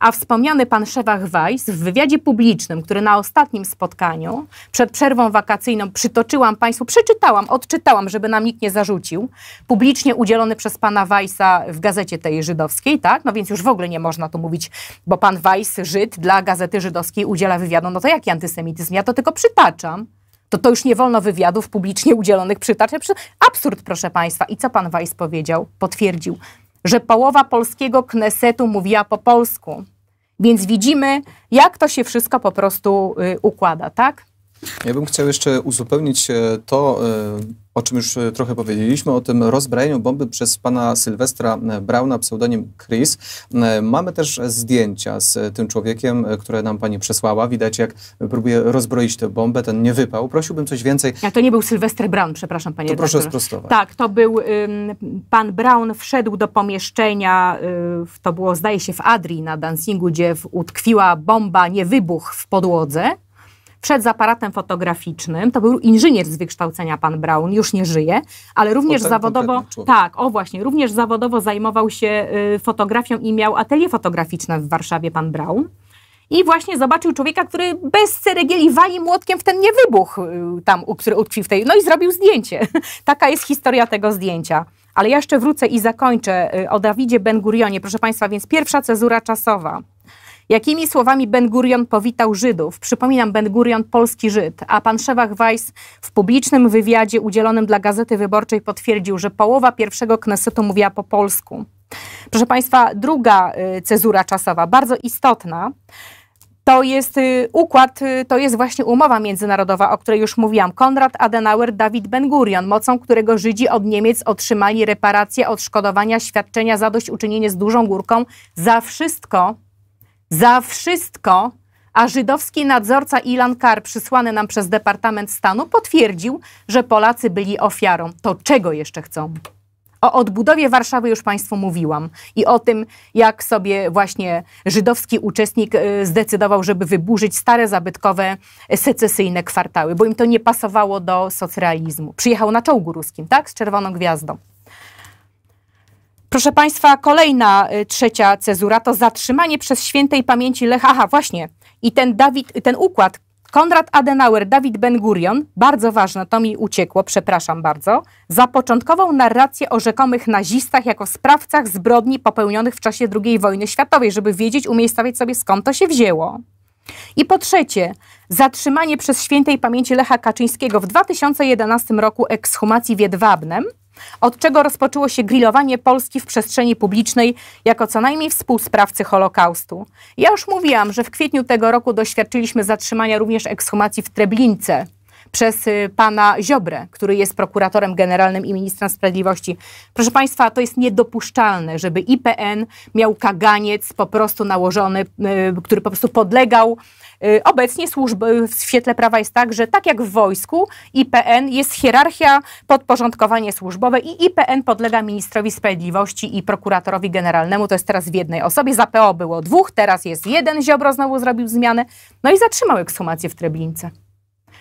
a wspomniany pan Szewach Weiss w wywiadzie publicznym, który na ostatnim spotkaniu przed przerwą wakacyjną przytoczyłam państwu, przeczytałam, odczytałam, żeby nam nikt nie zarzucił, publicznie udzielony przez pana Weissa w gazecie tej żydowskiej, tak? No więc już w ogóle nie można tu mówić, bo pan Weiss, Żyd, dla gazety żydowskiej udziela wywiadu. No to jaki antysemityzm? Ja to tylko przytaczam. To to już nie wolno wywiadów publicznie udzielonych przytaczać. Absurd, proszę państwa. I co pan Weiss powiedział? Potwierdził że połowa polskiego knesetu mówiła po polsku. Więc widzimy, jak to się wszystko po prostu y, układa, tak? Ja bym chciał jeszcze uzupełnić e, to, e, o czym już e, trochę powiedzieliśmy, o tym rozbrajaniu bomby przez pana Sylwestra Brauna, pseudonim Chris. Mamy też zdjęcia z tym człowiekiem, które nam pani przesłała. Widać, jak próbuje rozbroić tę bombę, ten nie wypał. Prosiłbym coś więcej. Ja to nie był Sylwester Braun, przepraszam panie to proszę sprostować. Tak, to był pan Braun wszedł do pomieszczenia, y, to było zdaje się w Adrii na dancingu, gdzie utkwiła bomba, nie wybuch w podłodze przed zaparatem aparatem fotograficznym. To był inżynier z wykształcenia pan Braun, już nie żyje, ale również Potem zawodowo. Tak, o właśnie, również zawodowo zajmował się y, fotografią i miał atelier fotograficzne w Warszawie pan Braun. I właśnie zobaczył człowieka, który bez ceregieli wali młotkiem w ten niewybuch y, tam, który utkwił w tej... No i zrobił zdjęcie. Taka jest historia tego zdjęcia. Ale ja jeszcze wrócę i zakończę y, o Dawidzie Ben-Gurionie. Proszę Państwa, więc pierwsza cezura czasowa. Jakimi słowami Ben Gurion powitał Żydów? Przypominam, Ben Gurion polski Żyd, a pan Szewach Weiss w publicznym wywiadzie udzielonym dla Gazety Wyborczej potwierdził, że połowa pierwszego knesetu mówiła po polsku. Proszę Państwa, druga y, cezura czasowa, bardzo istotna, to jest y, układ, y, to jest właśnie umowa międzynarodowa, o której już mówiłam. Konrad Adenauer, Dawid Ben-Gurion, mocą którego Żydzi od Niemiec otrzymali reparacje, odszkodowania, świadczenia, zadośćuczynienie z dużą górką za wszystko, za wszystko, a żydowski nadzorca Ilan Kar, przysłany nam przez Departament Stanu, potwierdził, że Polacy byli ofiarą. To czego jeszcze chcą? O odbudowie Warszawy już Państwu mówiłam i o tym, jak sobie właśnie żydowski uczestnik y, zdecydował, żeby wyburzyć stare, zabytkowe, y, secesyjne kwartały, bo im to nie pasowało do socrealizmu. Przyjechał na czołgu ruskim, tak? Z czerwoną gwiazdą. Proszę Państwa, kolejna y, trzecia cezura to zatrzymanie przez świętej pamięci Lecha. Aha, właśnie. I ten, Dawid, ten układ Konrad Adenauer, Dawid Ben-Gurion, bardzo ważne, to mi uciekło, przepraszam bardzo, zapoczątkował narrację o rzekomych nazistach jako sprawcach zbrodni popełnionych w czasie II wojny światowej, żeby wiedzieć, umiejscowić sobie skąd to się wzięło. I po trzecie, zatrzymanie przez świętej pamięci Lecha Kaczyńskiego w 2011 roku ekshumacji w Jedwabnem – od czego rozpoczęło się grillowanie Polski w przestrzeni publicznej jako co najmniej współsprawcy Holokaustu. Ja już mówiłam, że w kwietniu tego roku doświadczyliśmy zatrzymania również ekshumacji w Treblince, przez y, pana Ziobrę, który jest prokuratorem generalnym i ministrem sprawiedliwości. Proszę państwa, to jest niedopuszczalne, żeby IPN miał kaganiec po prostu nałożony, y, który po prostu podlegał y, Obecnie służby w świetle prawa jest tak, że tak jak w wojsku, IPN jest hierarchia, podporządkowanie służbowe i IPN podlega ministrowi sprawiedliwości i prokuratorowi generalnemu. To jest teraz w jednej osobie. Za PO było dwóch, teraz jest jeden. Ziobro znowu zrobił zmianę. No i zatrzymał ekshumację w Treblince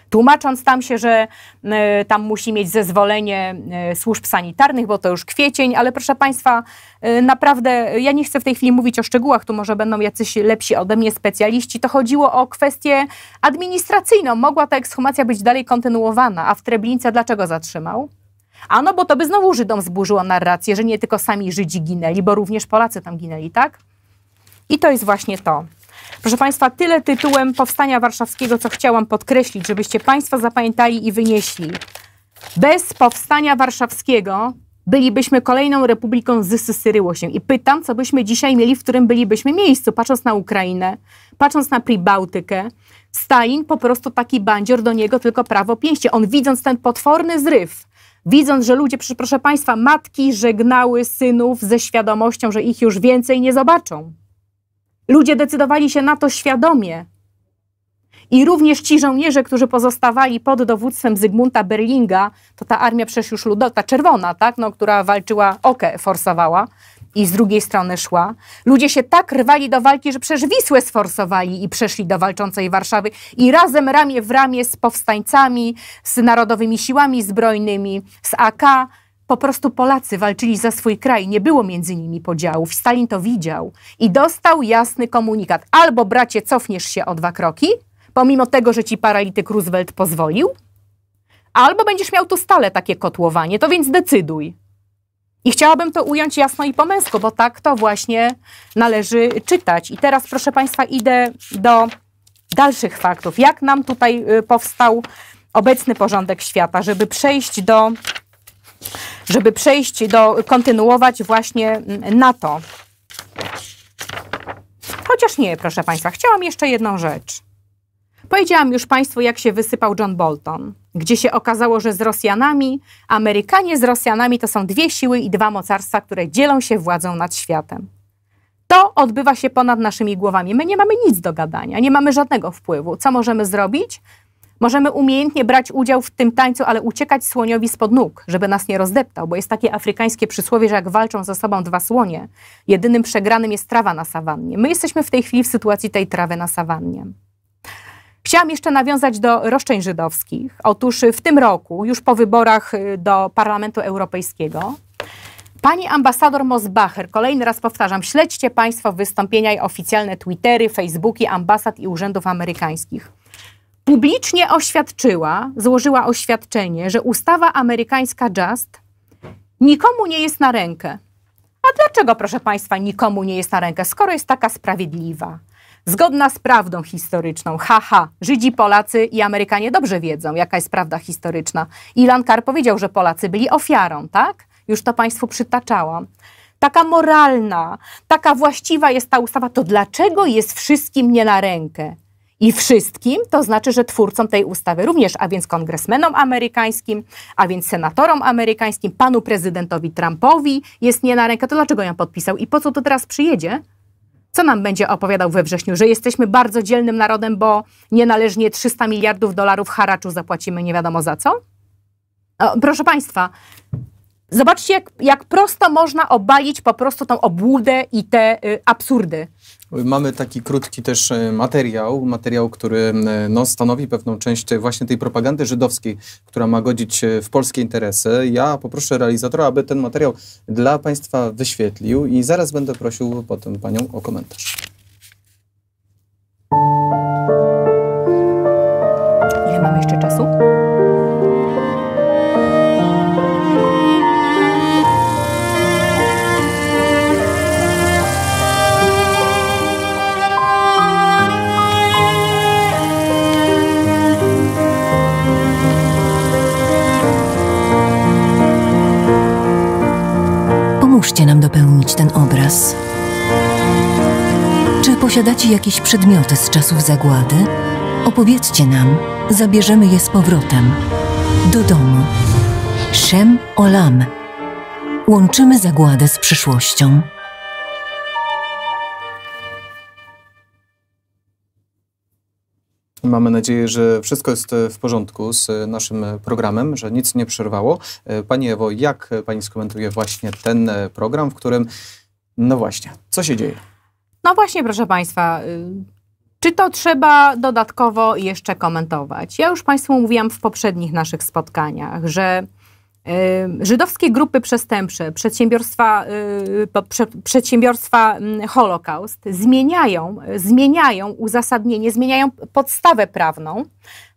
tłumacząc tam się, że e, tam musi mieć zezwolenie e, służb sanitarnych, bo to już kwiecień, ale proszę Państwa, e, naprawdę ja nie chcę w tej chwili mówić o szczegółach, tu może będą jacyś lepsi ode mnie specjaliści. To chodziło o kwestię administracyjną. Mogła ta ekshumacja być dalej kontynuowana, a w Treblince dlaczego zatrzymał? A no bo to by znowu Żydom zburzyło narrację, że nie tylko sami Żydzi ginęli, bo również Polacy tam ginęli, tak? I to jest właśnie to. Proszę Państwa, tyle tytułem Powstania Warszawskiego, co chciałam podkreślić, żebyście Państwo zapamiętali i wynieśli. Bez Powstania Warszawskiego bylibyśmy kolejną republiką zysysyryło się. I pytam, co byśmy dzisiaj mieli, w którym bylibyśmy miejscu, patrząc na Ukrainę, patrząc na Pribałtykę. Stalin po prostu taki bandzior, do niego tylko prawo pięście. On widząc ten potworny zryw, widząc, że ludzie, proszę Państwa, matki żegnały synów ze świadomością, że ich już więcej nie zobaczą. Ludzie decydowali się na to świadomie. I również ci żołnierze, którzy pozostawali pod dowództwem Zygmunta Berlinga, to ta armia przecież już ludo, ta czerwona, tak, no, która walczyła, ok, forsowała i z drugiej strony szła. Ludzie się tak rwali do walki, że przecież Wisłę sforsowali i przeszli do walczącej Warszawy i razem ramię w ramię z powstańcami, z narodowymi siłami zbrojnymi, z AK, po prostu Polacy walczyli za swój kraj, nie było między nimi podziałów. Stalin to widział i dostał jasny komunikat: albo bracie, cofniesz się o dwa kroki, pomimo tego, że ci paralityk Roosevelt pozwolił, albo będziesz miał tu stale takie kotłowanie, to więc decyduj. I chciałabym to ująć jasno i po męsku, bo tak to właśnie należy czytać. I teraz, proszę Państwa, idę do dalszych faktów. Jak nam tutaj y, powstał obecny porządek świata, żeby przejść do żeby przejść do, kontynuować właśnie mm, NATO. Chociaż nie, proszę Państwa, chciałam jeszcze jedną rzecz. Powiedziałam już Państwu, jak się wysypał John Bolton, gdzie się okazało, że z Rosjanami, Amerykanie z Rosjanami to są dwie siły i dwa mocarstwa, które dzielą się władzą nad światem. To odbywa się ponad naszymi głowami. My nie mamy nic do gadania, nie mamy żadnego wpływu. Co możemy zrobić? Możemy umiejętnie brać udział w tym tańcu, ale uciekać słoniowi spod nóg, żeby nas nie rozdeptał, bo jest takie afrykańskie przysłowie, że jak walczą ze sobą dwa słonie, jedynym przegranym jest trawa na sawannie. My jesteśmy w tej chwili w sytuacji tej trawy na sawannie. Chciałam jeszcze nawiązać do roszczeń żydowskich. Otóż w tym roku, już po wyborach y, do Parlamentu Europejskiego, Pani ambasador Mosbacher, kolejny raz powtarzam, śledźcie Państwo wystąpienia i oficjalne Twittery, Facebooki ambasad i urzędów amerykańskich publicznie oświadczyła, złożyła oświadczenie, że ustawa amerykańska Just nikomu nie jest na rękę. A dlaczego, proszę Państwa, nikomu nie jest na rękę, skoro jest taka sprawiedliwa? Zgodna z prawdą historyczną. Haha, Żydzi, Polacy i Amerykanie dobrze wiedzą, jaka jest prawda historyczna. Ilan Kar powiedział, że Polacy byli ofiarą, tak? Już to Państwu przytaczałam. Taka moralna, taka właściwa jest ta ustawa. To dlaczego jest wszystkim nie na rękę? i wszystkim, to znaczy, że twórcom tej ustawy również, a więc kongresmenom amerykańskim, a więc senatorom amerykańskim, panu prezydentowi Trumpowi jest nie na rękę. To dlaczego ją podpisał i po co to teraz przyjedzie? Co nam będzie opowiadał we wrześniu? Że jesteśmy bardzo dzielnym narodem, bo nienależnie 300 miliardów dolarów haraczu zapłacimy nie wiadomo za co? O, no, proszę Państwa, Zobaczcie, jak, jak, prosto można obalić po prostu tą obłudę i te y, absurdy. Mamy taki krótki też e, materiał, materiał, który e, no, stanowi pewną część właśnie tej propagandy żydowskiej, która ma godzić e, w polskie interesy. Ja poproszę realizatora, aby ten materiał dla Państwa wyświetlił i zaraz będę prosił potem Panią o komentarz. Ile mamy jeszcze czasu? Pomóżcie nam dopełnić ten obraz. Czy posiadacie jakieś przedmioty z czasów zagłady? Opowiedzcie nam, zabierzemy je z powrotem. Do domu. Shem Olam. Łączymy zagładę z przyszłością. Mamy nadzieję, że wszystko jest e, w porządku z e, naszym e, programem, że nic nie przerwało. Pani Ewo, jak Pani skomentuje właśnie ten program, w którym, no właśnie, co się dzieje? No właśnie, proszę Państwa, y, czy to trzeba dodatkowo jeszcze komentować? Ja już Państwu mówiłam w poprzednich naszych spotkaniach, że Żydowskie grupy przestępcze, przedsiębiorstwa, y, przedsiębiorstwa mm, Holokaust zmieniają, zmieniają uzasadnienie, zmieniają podstawę prawną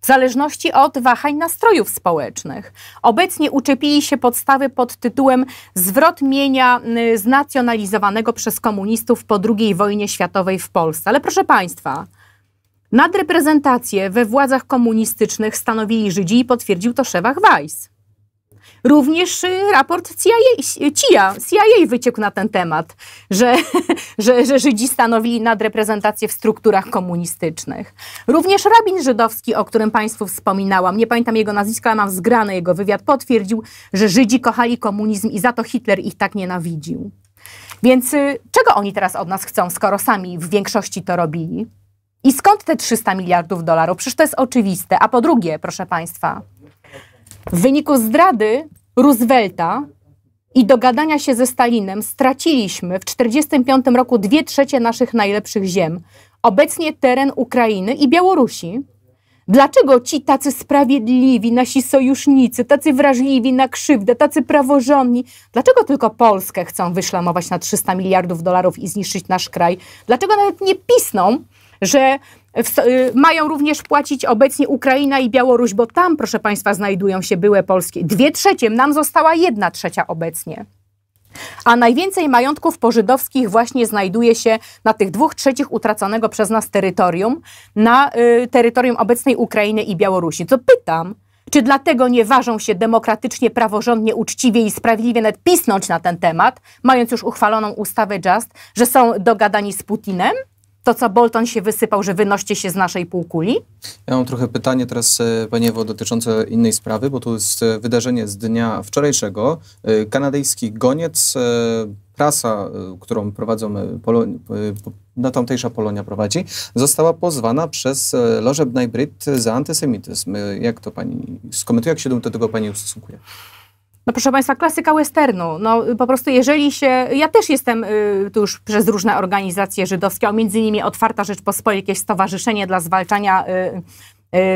w zależności od wahań nastrojów społecznych. Obecnie uczepili się podstawy pod tytułem zwrot mienia y, znacjonalizowanego przez komunistów po II wojnie światowej w Polsce. Ale proszę Państwa, nadreprezentację we władzach komunistycznych stanowili Żydzi i potwierdził to Szewach Weiss. Również y, raport CIA, CIA, CIA wyciekł na ten temat, że, że, że Żydzi stanowili nadreprezentację w strukturach komunistycznych. Również rabin żydowski, o którym Państwu wspominałam, nie pamiętam jego nazwiska, ale mam zgrane jego wywiad, potwierdził, że Żydzi kochali komunizm i za to Hitler ich tak nienawidził. Więc y, czego oni teraz od nas chcą, skoro sami w większości to robili? I skąd te 300 miliardów dolarów? Przecież to jest oczywiste. A po drugie, proszę Państwa, w wyniku zdrady Roosevelta i dogadania się ze Stalinem straciliśmy w 1945 roku dwie trzecie naszych najlepszych ziem, obecnie teren Ukrainy i Białorusi. Dlaczego ci tacy sprawiedliwi, nasi sojusznicy, tacy wrażliwi na krzywdę, tacy praworządni, dlaczego tylko Polskę chcą wyszlamować na 300 miliardów dolarów i zniszczyć nasz kraj? Dlaczego nawet nie pisną, że Y, mają również płacić obecnie Ukraina i Białoruś, bo tam, proszę Państwa, znajdują się były polskie. Dwie trzecie, nam została jedna trzecia obecnie. A najwięcej majątków pożydowskich właśnie znajduje się na tych dwóch trzecich utraconego przez nas terytorium, na y, terytorium obecnej Ukrainy i Białorusi. Co pytam, czy dlatego nie ważą się demokratycznie, praworządnie, uczciwie i sprawiedliwie nawet pisnąć na ten temat, mając już uchwaloną ustawę Just, że są dogadani z Putinem? to co Bolton się wysypał, że wynoście się z naszej półkuli? Ja mam trochę pytanie teraz, e, Panie Ewo, dotyczące innej sprawy, bo to jest e, wydarzenie z dnia wczorajszego. E, kanadyjski goniec, prasa, którą prowadzą Polo na no, tamtejsza Polonia prowadzi, została pozwana przez Loże Bryt za antysemityzm. Jak to Pani skomentuje, jak się do tego Pani ustosunkuje? No proszę Państwa, klasyka westernu. No y, po prostu jeżeli się... Ja też jestem y, tu już przez różne organizacje żydowskie, m.in. między innymi Otwarta Rzeczpospolita, jakieś Stowarzyszenie dla Zwalczania... Y,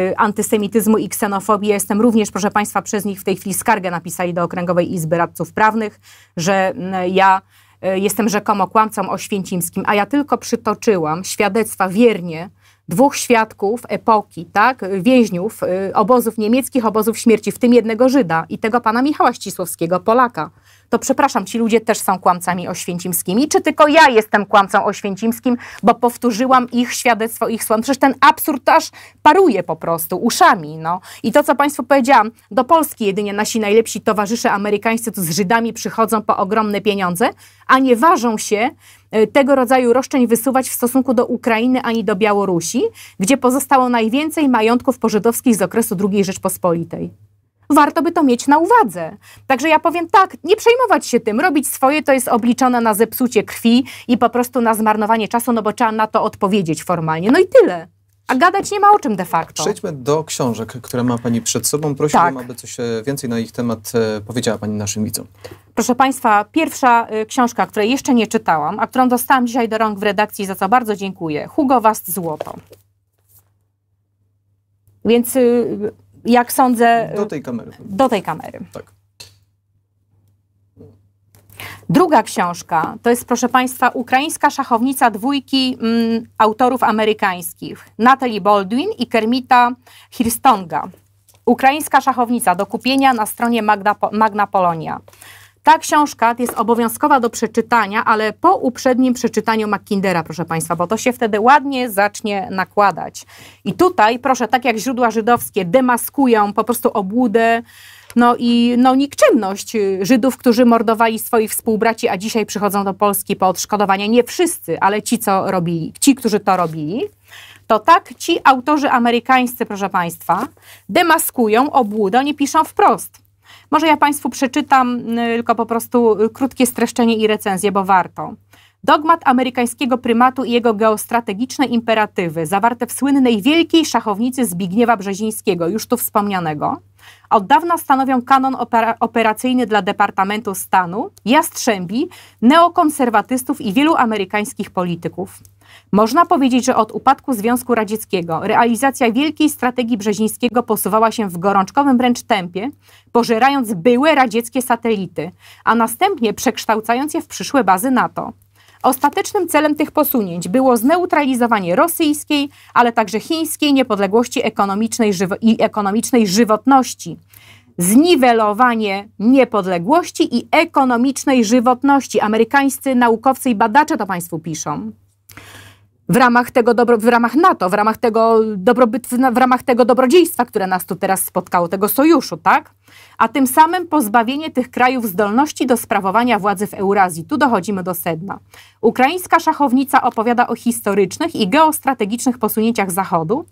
y, antysemityzmu i ksenofobii. jestem również, proszę Państwa, przez nich w tej chwili skargę napisali do Okręgowej Izby Radców Prawnych, że mm, ja y, jestem rzekomo kłamcą oświęcimskim, a ja tylko przytoczyłam świadectwa wiernie dwóch świadków epoki, tak, więźniów y, obozów niemieckich, obozów śmierci, w tym jednego Żyda i tego pana Michała Ścisłowskiego, Polaka to przepraszam, ci ludzie też są kłamcami oświęcimskimi, czy tylko ja jestem kłamcą oświęcimskim, bo powtórzyłam ich świadectwo, ich słowa. Przecież ten absurd aż paruje po prostu uszami, no. I to, co Państwu powiedziałam, do Polski jedynie nasi najlepsi towarzysze amerykańscy tu z Żydami przychodzą po ogromne pieniądze, a nie ważą się y, tego rodzaju roszczeń wysuwać w stosunku do Ukrainy ani do Białorusi, gdzie pozostało najwięcej majątków pożydowskich z okresu II Rzeczpospolitej warto by to mieć na uwadze. Także ja powiem tak, nie przejmować się tym, robić swoje to jest obliczone na zepsucie krwi i po prostu na zmarnowanie czasu, no bo trzeba na to odpowiedzieć formalnie. No i tyle. A gadać nie ma o czym de facto. Przejdźmy do książek, które ma Pani przed sobą. Prosiłbym, tak. aby coś e, więcej na ich temat e, powiedziała Pani naszym widzom. Proszę Państwa, pierwsza e, książka, której jeszcze nie czytałam, a którą dostałam dzisiaj do rąk w redakcji, za co bardzo dziękuję. Hugo Wast Złoto. Więc jak sądzę. Y, do tej kamery. Do tej kamery. Tak. Druga książka to jest, proszę Państwa, ukraińska szachownica dwójki mm, autorów amerykańskich Natalie Baldwin i Kermita Hirstonga. Ukraińska szachownica do kupienia na stronie Magna, Magna Polonia. Ta książka jest obowiązkowa do przeczytania, ale po uprzednim przeczytaniu Mackindera, proszę Państwa, bo to się wtedy ładnie zacznie nakładać. I tutaj, proszę, tak jak źródła żydowskie demaskują po prostu obłudę, no i no, nikczemność Żydów, którzy mordowali swoich współbraci, a dzisiaj przychodzą do Polski po odszkodowania. Nie wszyscy, ale ci, co robili, ci, którzy to robili. To tak ci autorzy amerykańscy, proszę Państwa, demaskują obłudę, oni piszą wprost. Może ja Państwu przeczytam y, tylko po prostu y, krótkie streszczenie i recenzję, bo warto. Dogmat amerykańskiego prymatu i jego geostrategiczne imperatywy, zawarte w słynnej wielkiej szachownicy Zbigniewa Brzezińskiego, już tu wspomnianego, od dawna stanowią kanon opera operacyjny dla Departamentu Stanu, jastrzębi, neokonserwatystów i wielu amerykańskich polityków. Można powiedzieć, że od upadku Związku Radzieckiego realizacja wielkiej strategii brzezińskiego posuwała się w gorączkowym wręcz tempie, pożerając były radzieckie satelity, a następnie przekształcając je w przyszłe bazy NATO. Ostatecznym celem tych posunięć było zneutralizowanie rosyjskiej, ale także chińskiej niepodległości ekonomicznej i ekonomicznej żywotności zniwelowanie niepodległości i ekonomicznej żywotności. Amerykańscy naukowcy i badacze to Państwu piszą w ramach tego dobro, w ramach NATO, w ramach tego dobrobyt, w ramach tego dobrodziejstwa, które nas tu teraz spotkało, tego sojuszu, tak? A tym samym pozbawienie tych krajów zdolności do sprawowania władzy w Eurazji. Tu dochodzimy do sedna. Ukraińska szachownica opowiada o historycznych i geostrategicznych posunięciach Zachodu,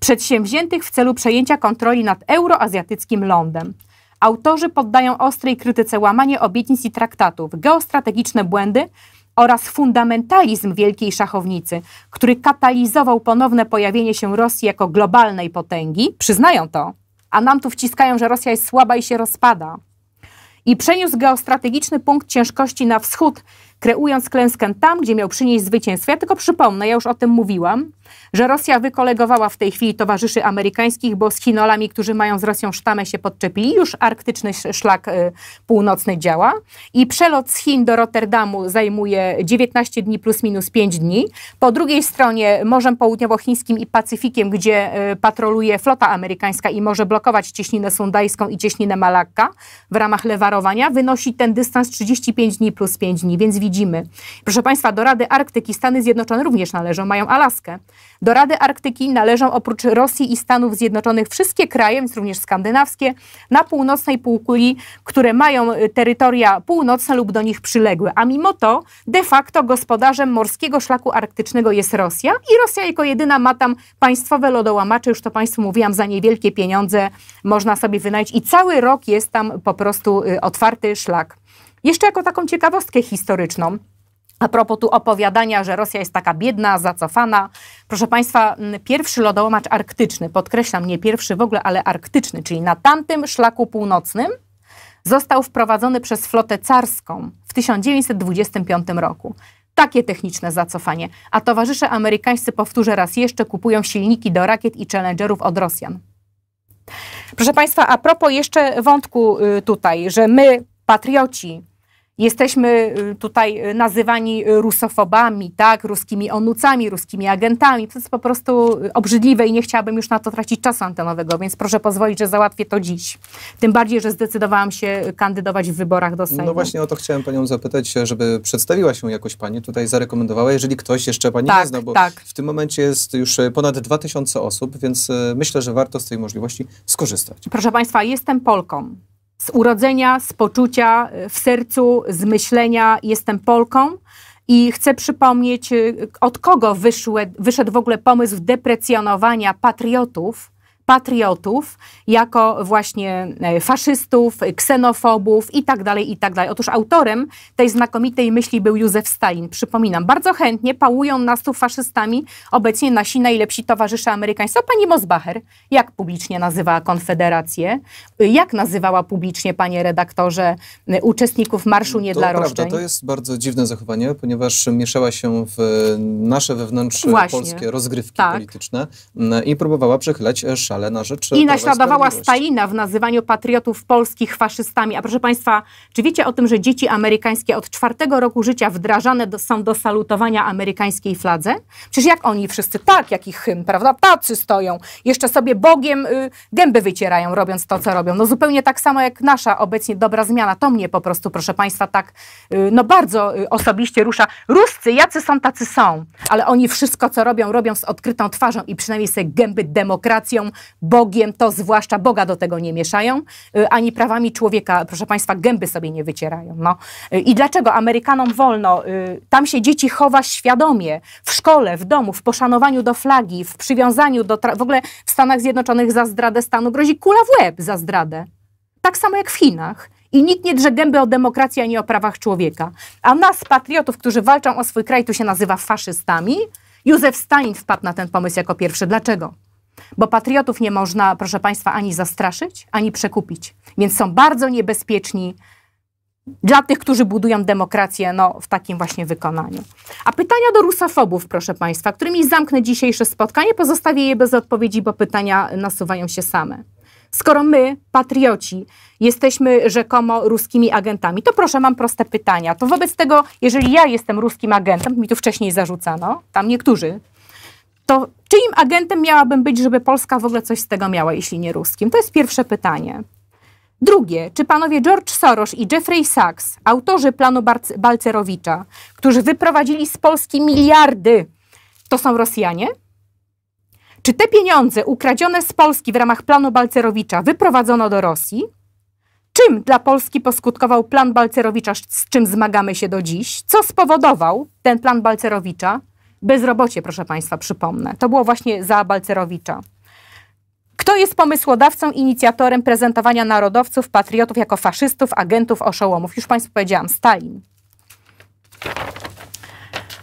przedsięwziętych w celu przejęcia kontroli nad euroazjatyckim lądem. Autorzy poddają ostrej krytyce łamanie obietnic i traktatów, geostrategiczne błędy, oraz fundamentalizm wielkiej szachownicy, który katalizował ponowne pojawienie się Rosji jako globalnej potęgi, przyznają to, a nam tu wciskają, że Rosja jest słaba i się rozpada. I przeniósł geostrategiczny punkt ciężkości na wschód kreując klęskę tam, gdzie miał przynieść zwycięstwo. Ja tylko przypomnę, ja już o tym mówiłam, że Rosja wykolegowała w tej chwili towarzyszy amerykańskich, bo z Chinolami, którzy mają z Rosją sztamę, się podczepili. Już arktyczny szlak y, północny działa. I przelot z Chin do Rotterdamu zajmuje 19 dni plus minus 5 dni. Po drugiej stronie Morzem Południowochińskim i Pacyfikiem, gdzie y, patroluje flota amerykańska i może blokować cieśninę sundajską i cieśninę Malakka w ramach lewarowania, wynosi ten dystans 35 dni plus 5 dni. Więc widzimy. Proszę Państwa, do Rady Arktyki Stany Zjednoczone również należą, mają Alaskę. Do Rady Arktyki należą oprócz Rosji i Stanów Zjednoczonych wszystkie kraje, więc również skandynawskie, na północnej półkuli, które mają y, terytoria północne lub do nich przyległe. A mimo to de facto gospodarzem morskiego szlaku arktycznego jest Rosja i Rosja jako jedyna ma tam państwowe lodołamacze, już to Państwu mówiłam, za niewielkie pieniądze można sobie wynająć i cały rok jest tam po prostu y, otwarty szlak. Jeszcze jako taką ciekawostkę historyczną, a propos tu opowiadania, że Rosja jest taka biedna, zacofana. Proszę Państwa, mm, pierwszy lodołamacz arktyczny, podkreślam, nie pierwszy w ogóle, ale arktyczny, czyli na tamtym szlaku północnym, został wprowadzony przez flotę carską w 1925 roku. Takie techniczne zacofanie. A towarzysze amerykańscy, powtórzę raz jeszcze, kupują silniki do rakiet i challengerów od Rosjan. Proszę Państwa, a propos jeszcze wątku y, tutaj, że my, patrioci, jesteśmy y, tutaj y, nazywani rusofobami, tak, ruskimi onucami, ruskimi agentami. To jest po prostu y, obrzydliwe i nie chciałabym już na to tracić czasu antenowego, więc proszę pozwolić, że załatwię to dziś. Tym bardziej, że zdecydowałam się kandydować w wyborach do Sejmu. No właśnie o to chciałem Panią zapytać, żeby przedstawiła się jakoś Pani tutaj, zarekomendowała, jeżeli ktoś jeszcze Pani tak, nie zna, bo tak. w tym momencie jest już ponad 2000 osób, więc myślę, że warto z tej możliwości skorzystać. Proszę Państwa, jestem Polką z urodzenia, z poczucia, w sercu, z myślenia jestem Polką. I chcę przypomnieć, y, od kogo wyszły, wyszedł w ogóle pomysł deprecjonowania patriotów patriotów jako właśnie e, faszystów, ksenofobów itd., tak itd. Tak Otóż autorem tej znakomitej myśli był Józef Stalin. Przypominam, bardzo chętnie pałują nas tu faszystami obecnie nasi najlepsi towarzysze amerykańscy. Pani Mosbacher, jak publicznie nazywała Konfederację? Jak nazywała publicznie, panie redaktorze, e, uczestników Marszu Nie to dla Prawda, to jest bardzo dziwne zachowanie, ponieważ mieszała się w nasze wewnętrzne polskie rozgrywki tak. polityczne i próbowała przechylać szal ale na rzecz. I naśladowała Stalina w nazywaniu patriotów polskich faszystami. A proszę Państwa, czy wiecie o tym, że dzieci amerykańskie od czwartego roku życia wdrażane do, są do salutowania amerykańskiej fladze? Przecież jak oni wszyscy, tak, jak ich hymn, prawda? Tacy stoją, jeszcze sobie Bogiem y, gęby wycierają, robiąc to, co robią. No zupełnie tak samo jak nasza obecnie dobra zmiana. To mnie po prostu, proszę Państwa, tak y, no bardzo y, osobiście rusza. Ruscy, jacy są, tacy są, ale oni wszystko, co robią, robią z odkrytą twarzą i przynajmniej sobie gęby demokracją, Bogiem, to zwłaszcza Boga do tego nie mieszają, y, ani prawami człowieka, proszę Państwa, gęby sobie nie wycierają. No. Y, I dlaczego Amerykanom wolno? Y, tam się dzieci chowa świadomie, w szkole, w domu, w poszanowaniu do flagi, w przywiązaniu do... w ogóle w Stanach Zjednoczonych za zdradę stanu grozi kula w łeb za zdradę. Tak samo jak w Chinach. I nikt nie drze gęby o demokracji ani o prawach człowieka. A nas, patriotów, którzy walczą o swój kraj, tu się nazywa faszystami. Józef Stalin wpadł na ten pomysł jako pierwszy. Dlaczego? Bo patriotów nie można, proszę Państwa, ani zastraszyć, ani przekupić. Więc są bardzo niebezpieczni dla tych, którzy budują demokrację no, w takim właśnie wykonaniu. A pytania do rusofobów, proszę Państwa, którymi zamknę dzisiejsze spotkanie, pozostawię je bez odpowiedzi, bo pytania nasuwają się same. Skoro my, patrioci, jesteśmy rzekomo ruskimi agentami, to proszę, mam proste pytania. To wobec tego, jeżeli ja jestem ruskim agentem, mi tu wcześniej zarzucano, tam niektórzy to czyim agentem miałabym być, żeby Polska w ogóle coś z tego miała, jeśli nie ruskim? To jest pierwsze pytanie. Drugie, czy panowie George Soros i Jeffrey Sachs, autorzy planu Balcerowicza, którzy wyprowadzili z Polski miliardy, to są Rosjanie? Czy te pieniądze ukradzione z Polski w ramach planu Balcerowicza wyprowadzono do Rosji? Czym dla Polski poskutkował plan Balcerowicza, z czym zmagamy się do dziś? Co spowodował ten plan Balcerowicza? Bezrobocie, proszę Państwa, przypomnę. To było właśnie za Balcerowicza. Kto jest pomysłodawcą, inicjatorem prezentowania narodowców, patriotów jako faszystów, agentów, oszołomów? Już Państwu powiedziałam, Stalin.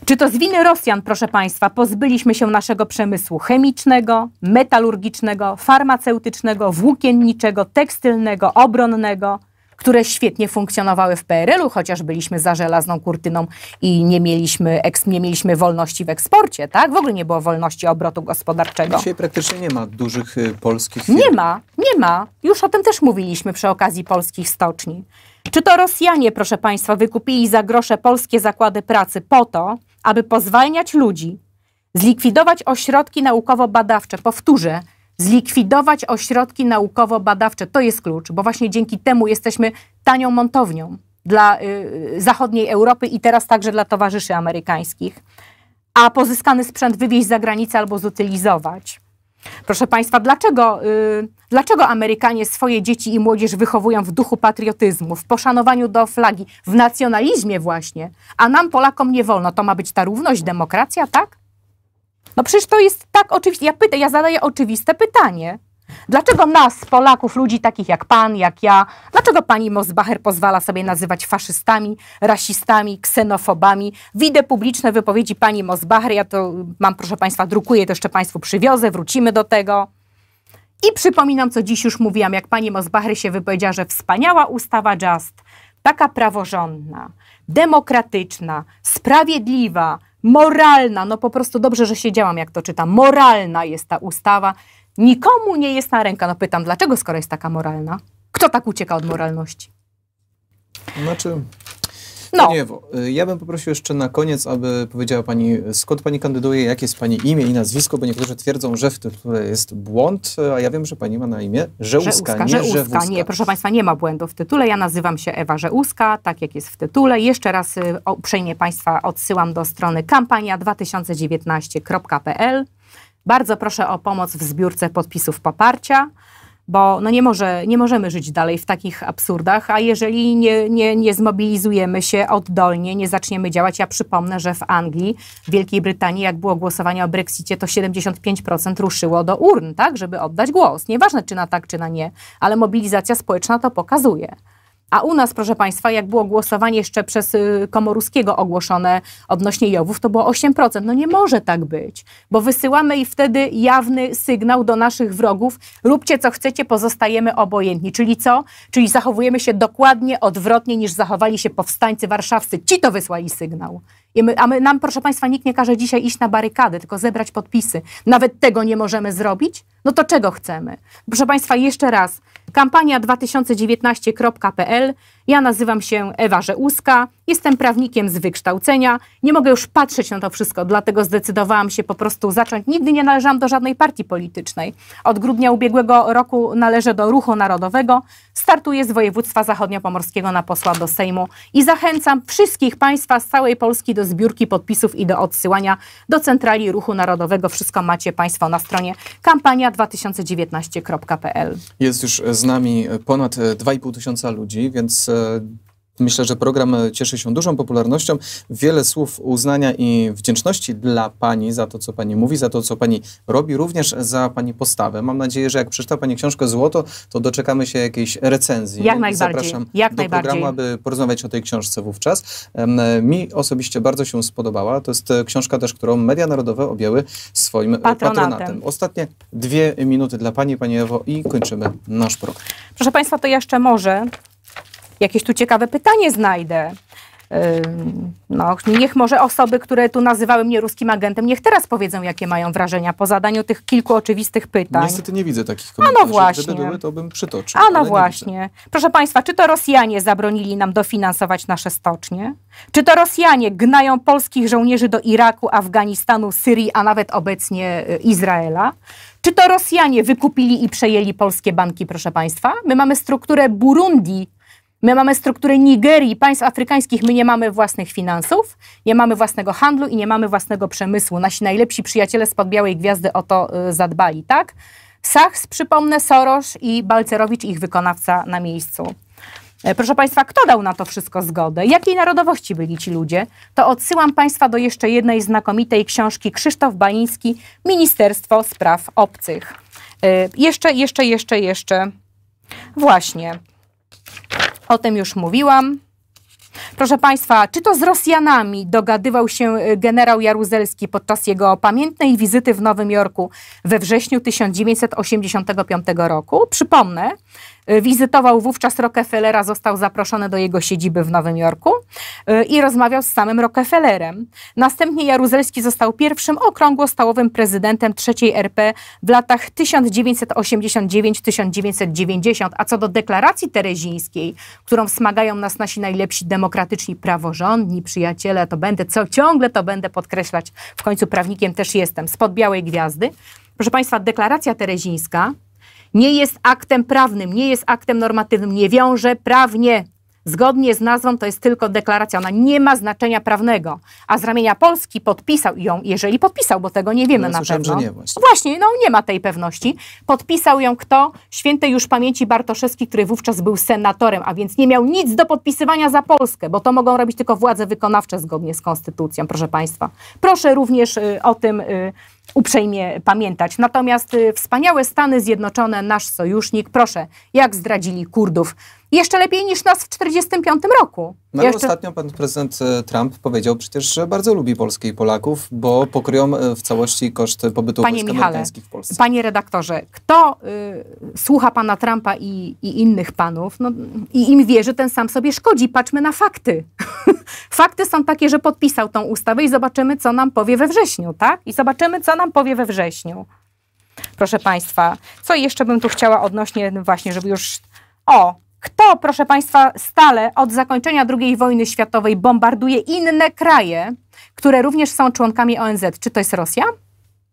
Czy to z winy Rosjan, proszę Państwa, pozbyliśmy się naszego przemysłu chemicznego, metalurgicznego, farmaceutycznego, włókienniczego, tekstylnego, obronnego? które świetnie funkcjonowały w PRL-u, chociaż byliśmy za żelazną kurtyną i nie mieliśmy, eks, nie mieliśmy wolności w eksporcie, tak? W ogóle nie było wolności obrotu gospodarczego. Dzisiaj praktycznie nie ma dużych y, polskich firm. Nie ma, nie ma. Już o tym też mówiliśmy przy okazji polskich stoczni. Czy to Rosjanie, proszę Państwa, wykupili za grosze polskie zakłady pracy po to, aby pozwalniać ludzi, zlikwidować ośrodki naukowo-badawcze, powtórzę, zlikwidować ośrodki naukowo-badawcze. To jest klucz, bo właśnie dzięki temu jesteśmy tanią montownią dla y, zachodniej Europy i teraz także dla towarzyszy amerykańskich. A pozyskany sprzęt wywieźć za granicę albo zutylizować. Proszę Państwa, dlaczego, y, dlaczego Amerykanie swoje dzieci i młodzież wychowują w duchu patriotyzmu, w poszanowaniu do flagi, w nacjonalizmie właśnie, a nam Polakom nie wolno? To ma być ta równość, demokracja, tak? No przecież to jest tak oczywiste. Ja, pyta, ja zadaję oczywiste pytanie. Dlaczego nas, Polaków, ludzi takich jak pan, jak ja, dlaczego pani Mosbacher pozwala sobie nazywać faszystami, rasistami, ksenofobami? Widzę publiczne wypowiedzi pani Mosbacher, ja to mam, proszę państwa, drukuję, to jeszcze państwu przywiozę, wrócimy do tego. I przypominam, co dziś już mówiłam, jak pani Mosbacher się wypowiedziała, że wspaniała ustawa JUST, taka praworządna, demokratyczna, sprawiedliwa, moralna, no po prostu dobrze, że siedziałam, jak to czytam, moralna jest ta ustawa. Nikomu nie jest na ręka. No pytam, dlaczego skoro jest taka moralna? Kto tak ucieka od moralności? Znaczy, no. Pani Ewo, y, ja bym poprosił jeszcze na koniec, aby powiedziała Pani, skąd Pani kandyduje, jakie jest Pani imię i nazwisko, bo niektórzy twierdzą, że w tytule jest błąd, a ja wiem, że Pani ma na imię Żełska. Żełska. nie Nie, proszę Państwa, nie ma błędu w tytule. Ja nazywam się Ewa Żełska, tak jak jest w tytule. Jeszcze raz y, uprzejmie Państwa odsyłam do strony kampania2019.pl. Bardzo proszę o pomoc w zbiórce podpisów poparcia bo no nie, może, nie możemy żyć dalej w takich absurdach, a jeżeli nie, nie, nie zmobilizujemy się oddolnie, nie zaczniemy działać, ja przypomnę, że w Anglii, w Wielkiej Brytanii, jak było głosowanie o Brexicie, to 75% ruszyło do urn, tak, żeby oddać głos. Nieważne, czy na tak, czy na nie, ale mobilizacja społeczna to pokazuje. A u nas, proszę Państwa, jak było głosowanie jeszcze przez y, Komoruskiego ogłoszone odnośnie Jowów, to było 8%. No nie może tak być, bo wysyłamy i wtedy jawny sygnał do naszych wrogów: róbcie co chcecie, pozostajemy obojętni. Czyli co? Czyli zachowujemy się dokładnie odwrotnie niż zachowali się powstańcy warszawscy. Ci to wysłali sygnał. My, a my, nam, proszę Państwa, nikt nie każe dzisiaj iść na barykady, tylko zebrać podpisy. Nawet tego nie możemy zrobić? No to czego chcemy? Proszę Państwa, jeszcze raz kampania2019.pl ja nazywam się Ewa Żełuska, jestem prawnikiem z wykształcenia. Nie mogę już patrzeć na to wszystko, dlatego zdecydowałam się po prostu zacząć. Nigdy nie należałam do żadnej partii politycznej. Od grudnia ubiegłego roku należę do Ruchu Narodowego. Startuję z województwa zachodniopomorskiego na posła do Sejmu i zachęcam wszystkich Państwa z całej Polski do zbiórki podpisów i do odsyłania do centrali Ruchu Narodowego. Wszystko macie Państwo na stronie kampania2019.pl. Jest już z nami ponad 2,5 tysiąca ludzi, więc Myślę, że program cieszy się dużą popularnością. Wiele słów uznania i wdzięczności dla Pani za to, co Pani mówi, za to, co Pani robi, również za Pani postawę. Mam nadzieję, że jak przeczyta Pani książkę Złoto, to doczekamy się jakiejś recenzji. Jak najbardziej. Zapraszam jak do najbardziej. programu, aby porozmawiać o tej książce wówczas. Mi osobiście bardzo się spodobała. To jest e, książka też, którą media narodowe objęły swoim e, patronatem. patronatem. Ostatnie dwie minuty dla Pani, Pani Ewo, i kończymy nasz program. Proszę Państwa, to jeszcze może jakieś tu ciekawe pytanie znajdę. No, niech może osoby, które tu nazywały mnie ruskim agentem, niech teraz powiedzą, jakie mają wrażenia po zadaniu tych kilku oczywistych pytań. Niestety nie widzę takich komentarzy. A no właśnie. Gdyby były, to bym przytoczył. A no właśnie. Proszę Państwa, czy to Rosjanie zabronili nam dofinansować nasze stocznie? Czy to Rosjanie gnają polskich żołnierzy do Iraku, Afganistanu, Syrii, a nawet obecnie y, Izraela? Czy to Rosjanie wykupili i przejęli polskie banki, proszę Państwa? My mamy strukturę Burundi, My mamy strukturę Nigerii, państw afrykańskich, my nie mamy własnych finansów, nie mamy własnego handlu i nie mamy własnego przemysłu. Nasi najlepsi przyjaciele spod Białej Gwiazdy o to y, zadbali, tak? Sachs, przypomnę, Soros i Balcerowicz, ich wykonawca na miejscu. E, proszę Państwa, kto dał na to wszystko zgodę? Jakiej narodowości byli ci ludzie? To odsyłam Państwa do jeszcze jednej znakomitej książki Krzysztof Baliński, Ministerstwo Spraw Obcych. E, jeszcze, jeszcze, jeszcze, jeszcze. Właśnie. O tym już mówiłam. Proszę Państwa, czy to z Rosjanami dogadywał się y, generał Jaruzelski podczas jego pamiętnej wizyty w Nowym Jorku we wrześniu 1985 roku? Przypomnę, Y, wizytował wówczas Rockefellera, został zaproszony do jego siedziby w Nowym Jorku y, i rozmawiał z samym Rockefellerem. Następnie Jaruzelski został pierwszym okrągłostałowym prezydentem III RP w latach 1989-1990. A co do deklaracji terezińskiej, którą smagają nas nasi najlepsi demokratyczni, praworządni przyjaciele, to będę co ciągle to będę podkreślać, w końcu prawnikiem też jestem, spod białej gwiazdy. Proszę Państwa, deklaracja terezińska nie jest aktem prawnym, nie jest aktem normatywnym, nie wiąże prawnie. Zgodnie z nazwą to jest tylko deklaracja, ona nie ma znaczenia prawnego. A z ramienia Polski podpisał ją, jeżeli podpisał, bo tego nie wiemy no, na pewno. Nie, właśnie. właśnie, no nie ma tej pewności. Podpisał ją kto? Świętej już pamięci Bartoszewski, który wówczas był senatorem, a więc nie miał nic do podpisywania za Polskę, bo to mogą robić tylko władze wykonawcze zgodnie z konstytucją, proszę państwa. Proszę również y, o tym y, uprzejmie pamiętać. Natomiast y, wspaniałe Stany Zjednoczone, nasz sojusznik, proszę, jak zdradzili Kurdów jeszcze lepiej niż nas w 1945 roku. No jeszcze... ostatnio pan prezydent e, Trump powiedział przecież, że bardzo lubi Polskę i Polaków, bo pokryją e, w całości koszty pobytu Panie wojsk Michale, w Polsce. Panie redaktorze, kto y, słucha pana Trumpa i, i innych panów no, i im wierzy, ten sam sobie szkodzi. Patrzmy na fakty. fakty są takie, że podpisał tą ustawę i zobaczymy, co nam powie we wrześniu, tak? I zobaczymy, co nam powie we wrześniu. Proszę państwa, co jeszcze bym tu chciała odnośnie właśnie, żeby już... O, kto, proszę Państwa, stale od zakończenia II wojny światowej bombarduje inne kraje, które również są członkami ONZ? Czy to jest Rosja?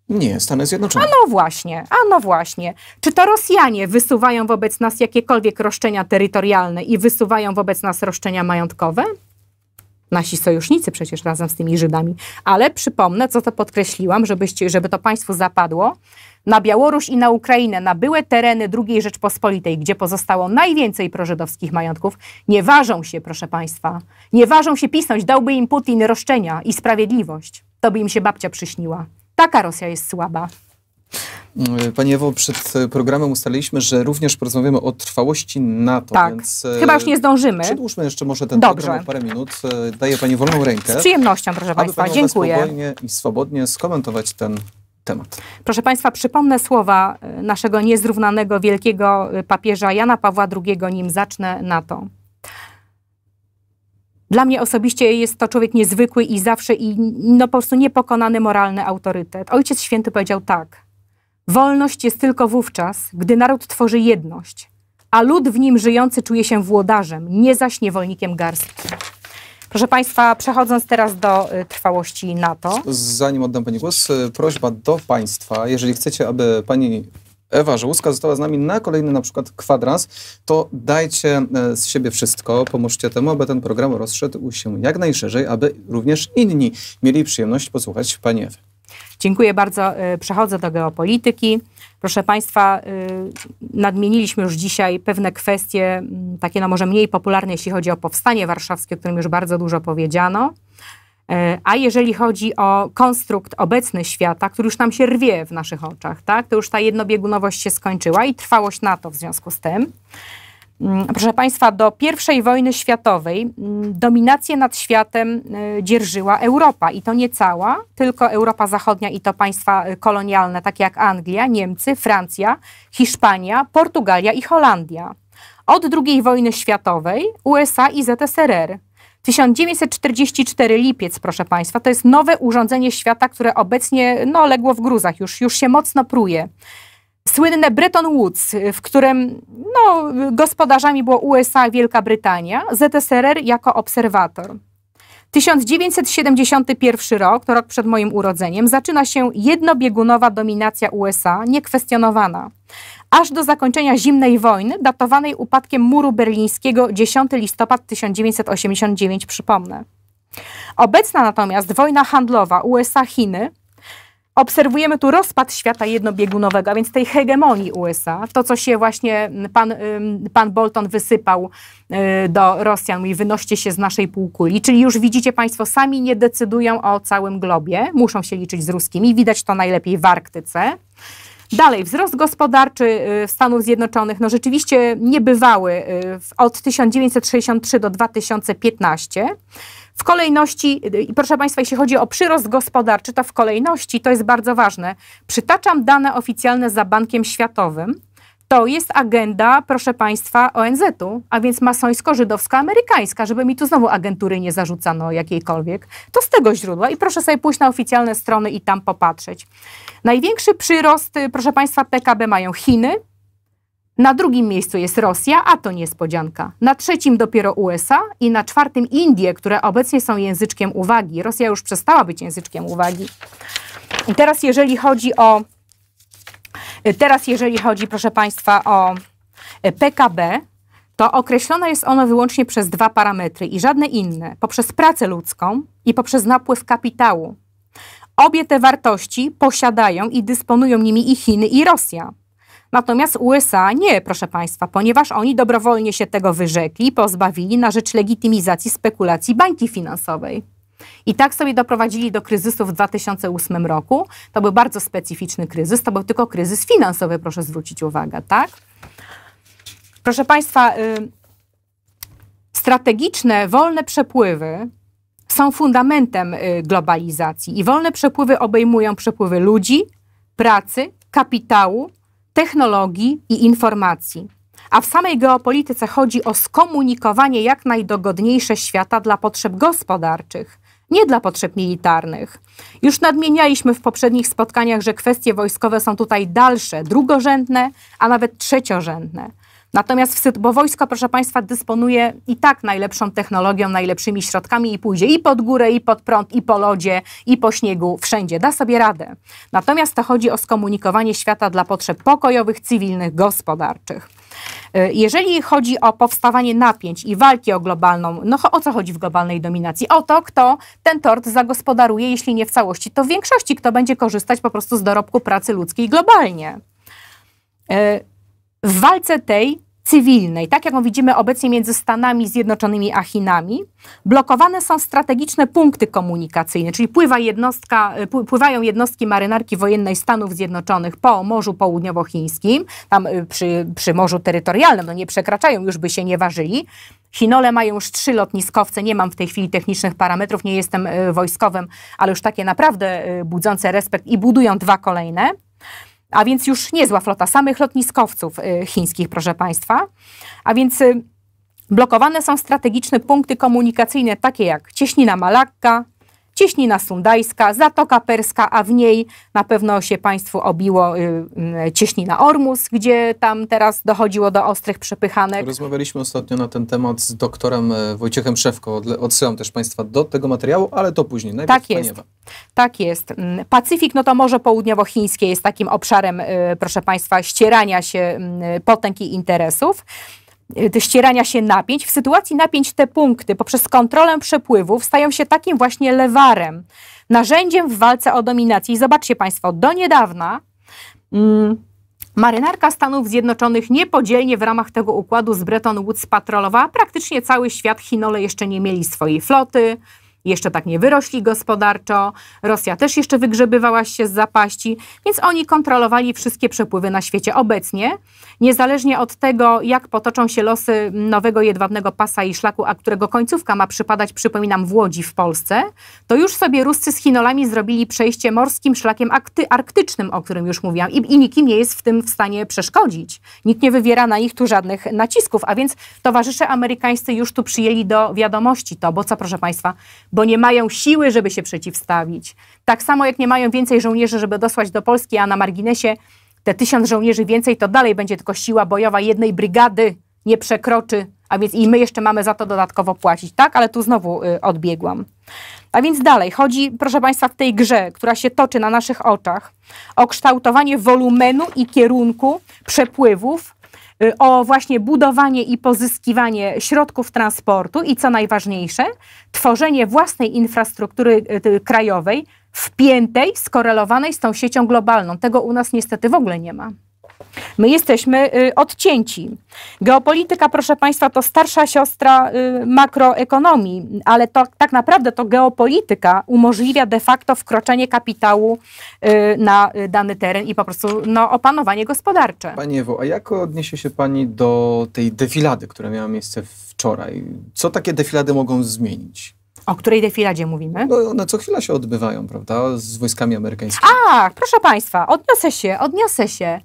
Nie, Stany Zjednoczone. A no właśnie, a no właśnie. Czy to Rosjanie wysuwają wobec nas jakiekolwiek roszczenia terytorialne i wysuwają wobec nas roszczenia majątkowe? Nasi sojusznicy przecież razem z tymi Żydami. Ale przypomnę, co to podkreśliłam, żebyście, żeby to Państwu zapadło, na Białoruś i na Ukrainę, na były tereny II Rzeczpospolitej, gdzie pozostało najwięcej prożydowskich majątków, nie ważą się, proszę Państwa, nie ważą się pisnąć, dałby im Putin roszczenia i sprawiedliwość. To by im się babcia przyśniła. Taka Rosja jest słaba. Panie Ewo, przed programem ustaliliśmy, że również porozmawiamy o trwałości NATO. Tak, więc e, chyba już nie zdążymy. Przedłużmy jeszcze może ten Dobrze. program o parę minut. E, daję Pani wolną rękę. Z przyjemnością, proszę Państwa, dziękuję. spokojnie i swobodnie skomentować ten temat. Proszę Państwa, przypomnę słowa e, naszego niezrównanego wielkiego e, papieża Jana Pawła II, nim zacznę na to. Dla mnie osobiście jest to człowiek niezwykły i zawsze i no po prostu niepokonany moralny autorytet. Ojciec Święty powiedział tak. Wolność jest tylko wówczas, gdy naród tworzy jedność, a lud w nim żyjący czuje się włodarzem, nie zaś niewolnikiem garstki. Proszę Państwa, przechodząc teraz do y, trwałości NATO. Zanim oddam Pani głos, y, prośba do Państwa, jeżeli chcecie, aby Pani Ewa Żółska została z nami na kolejny na przykład kwadrans, to dajcie y, z siebie wszystko, pomóżcie temu, aby ten program rozszedł się jak najszerzej, aby również inni mieli przyjemność posłuchać Pani Ewy. Dziękuję bardzo. Przechodzę do geopolityki. Proszę Państwa, y, nadmieniliśmy już dzisiaj pewne kwestie, mm, takie no może mniej popularne, jeśli chodzi o powstanie warszawskie, o którym już bardzo dużo powiedziano. Y, a jeżeli chodzi o konstrukt obecny świata, który już nam się rwie w naszych oczach, tak? to już ta jednobiegunowość się skończyła i trwałość NATO w związku z tym. Mm, proszę Państwa, do I wojny światowej mm, dominację nad światem y, dzierżyła Europa i to nie cała, tylko Europa Zachodnia i to państwa y, kolonialne, takie jak Anglia, Niemcy, Francja, Hiszpania, Portugalia i Holandia. Od II wojny światowej USA i ZSRR. 1944 lipiec, proszę Państwa, to jest nowe urządzenie świata, które obecnie no, legło w gruzach, już, już się mocno pruje słynne Bretton Woods, w którym no, gospodarzami było USA i Wielka Brytania, ZSRR jako obserwator. 1971 rok, to rok przed moim urodzeniem, zaczyna się jednobiegunowa dominacja USA, niekwestionowana, aż do zakończenia zimnej wojny, datowanej upadkiem muru berlińskiego 10 listopad 1989, przypomnę. Obecna natomiast wojna handlowa USA-Chiny obserwujemy tu rozpad świata jednobiegunowego, a więc tej hegemonii USA. To, co się właśnie pan, pan Bolton wysypał y, do Rosjan, mówi wynoście się z naszej półkuli. Czyli już widzicie Państwo, sami nie decydują o całym globie, muszą się liczyć z ruskimi. Widać to najlepiej w Arktyce. Dalej, wzrost gospodarczy y, Stanów Zjednoczonych, no rzeczywiście niebywały y, od 1963 do 2015. W kolejności, y, i proszę Państwa, jeśli chodzi o przyrost gospodarczy, to w kolejności to jest bardzo ważne. Przytaczam dane oficjalne za Bankiem Światowym. To jest agenda, proszę Państwa, ONZ-u, a więc masońsko-żydowsko-amerykańska, żeby mi tu znowu agentury nie zarzucano jakiejkolwiek. To z tego źródła i proszę sobie pójść na oficjalne strony i tam popatrzeć. Największy przyrost, y, proszę Państwa, PKB mają Chiny, na drugim miejscu jest Rosja, a to niespodzianka. Na trzecim dopiero USA i na czwartym Indie, które obecnie są języczkiem uwagi. Rosja już przestała być języczkiem uwagi. I teraz jeżeli chodzi o teraz jeżeli chodzi proszę państwa o e, PKB, to określone jest ono wyłącznie przez dwa parametry i żadne inne, poprzez pracę ludzką i poprzez napływ kapitału. Obie te wartości posiadają i dysponują nimi i Chiny, i Rosja. Natomiast USA nie, proszę Państwa, ponieważ oni dobrowolnie się tego wyrzekli, pozbawili na rzecz legitymizacji spekulacji bańki finansowej. I tak sobie doprowadzili do kryzysu w 2008 roku. To był bardzo specyficzny kryzys, to był tylko kryzys finansowy, proszę zwrócić uwagę, tak? Proszę Państwa, y, strategiczne, wolne przepływy są fundamentem y, globalizacji i wolne przepływy obejmują przepływy ludzi, pracy, kapitału, technologii i informacji. A w samej geopolityce chodzi o skomunikowanie jak najdogodniejsze świata dla potrzeb gospodarczych, nie dla potrzeb militarnych. Już nadmienialiśmy w poprzednich spotkaniach, że kwestie wojskowe są tutaj dalsze, drugorzędne, a nawet trzeciorzędne. Natomiast, w, bo wojsko, proszę Państwa, dysponuje i tak najlepszą technologią, najlepszymi środkami i pójdzie i pod górę, i pod prąd, i po lodzie, i po śniegu, wszędzie. Da sobie radę. Natomiast to chodzi o skomunikowanie świata dla potrzeb pokojowych, cywilnych, gospodarczych. Y, jeżeli chodzi o powstawanie napięć i walki o globalną, no o co chodzi w globalnej dominacji? O to, kto ten tort zagospodaruje, jeśli nie w całości, to w większości, kto będzie korzystać po prostu z dorobku pracy ludzkiej globalnie. Y, w walce tej cywilnej, tak jaką widzimy obecnie między Stanami Zjednoczonymi a Chinami, blokowane są strategiczne punkty komunikacyjne, czyli pływa jednostka, y, pływają jednostki marynarki wojennej Stanów Zjednoczonych po Morzu Południowochińskim, tam y, przy, przy Morzu Terytorialnym, no nie przekraczają, już by się nie ważyli. Chinole mają już trzy lotniskowce, nie mam w tej chwili technicznych parametrów, nie jestem y, wojskowym, ale już takie naprawdę budzące respekt i budują dwa kolejne a więc już nie zła flota samych lotniskowców y, chińskich, proszę Państwa. A więc y, blokowane są strategiczne punkty komunikacyjne takie jak Cieśnina Malakka, Cieśnina Sundajska, Zatoka Perska, a w niej na pewno się Państwu obiło y, y, cieśnina Ormus, gdzie tam teraz dochodziło do ostrych przepychanek. Rozmawialiśmy ostatnio na ten temat z doktorem e, Wojciechem Szewko. Odsyłam też Państwa do tego materiału, ale to później. Najpierw tak jest. Paniewa. Tak jest. Mm, Pacyfik, no to Morze Południowochińskie jest takim obszarem, y, proszę Państwa, ścierania się mm, potęg i interesów. Y, ścierania się napięć. W sytuacji napięć te punkty poprzez kontrolę przepływów stają się takim właśnie lewarem, narzędziem w walce o dominację. I zobaczcie Państwo, do niedawna mm, marynarka Stanów Zjednoczonych niepodzielnie w ramach tego układu z Bretton Woods patrolowała praktycznie cały świat. Chinole jeszcze nie mieli swojej floty, jeszcze tak nie wyrośli gospodarczo, Rosja też jeszcze wygrzebywała się z zapaści, więc oni kontrolowali wszystkie przepływy na świecie obecnie, niezależnie od tego, jak potoczą się losy nowego jedwabnego pasa i szlaku, a którego końcówka ma przypadać, przypominam, w Łodzi w Polsce, to już sobie Ruscy z Chinolami zrobili przejście morskim szlakiem akty- arktycznym, o którym już mówiłam, I, i nikim nie jest w tym w stanie przeszkodzić. Nikt nie wywiera na nich tu żadnych nacisków, a więc towarzysze amerykańscy już tu przyjęli do wiadomości to, bo co proszę Państwa, bo nie mają siły, żeby się przeciwstawić. Tak samo jak nie mają więcej żołnierzy, żeby dosłać do Polski, a na marginesie te tysiąc żołnierzy więcej to dalej będzie tylko siła bojowa jednej brygady nie przekroczy, a więc i my jeszcze mamy za to dodatkowo płacić, tak? Ale tu znowu y, odbiegłam. A więc dalej, chodzi, proszę Państwa, w tej grze, która się toczy na naszych oczach, o kształtowanie wolumenu i kierunku przepływów Y, o właśnie budowanie i pozyskiwanie środków transportu i co najważniejsze, tworzenie własnej infrastruktury y, krajowej, wpiętej, skorelowanej z tą siecią globalną. Tego u nas niestety w ogóle nie ma. My jesteśmy y, odcięci. Geopolityka, proszę Państwa, to starsza siostra y, makroekonomii, ale to, tak naprawdę to geopolityka umożliwia de facto wkroczenie kapitału y, na dany teren i po prostu no, opanowanie gospodarcze. Panie Ewo, a jak odniesie się Pani do tej defilady, która miała miejsce wczoraj? Co takie defilady mogą zmienić? O której defiladzie mówimy? No, one co chwila się odbywają, prawda? Z wojskami amerykańskimi. A, proszę Państwa, odniosę się, odniosę się.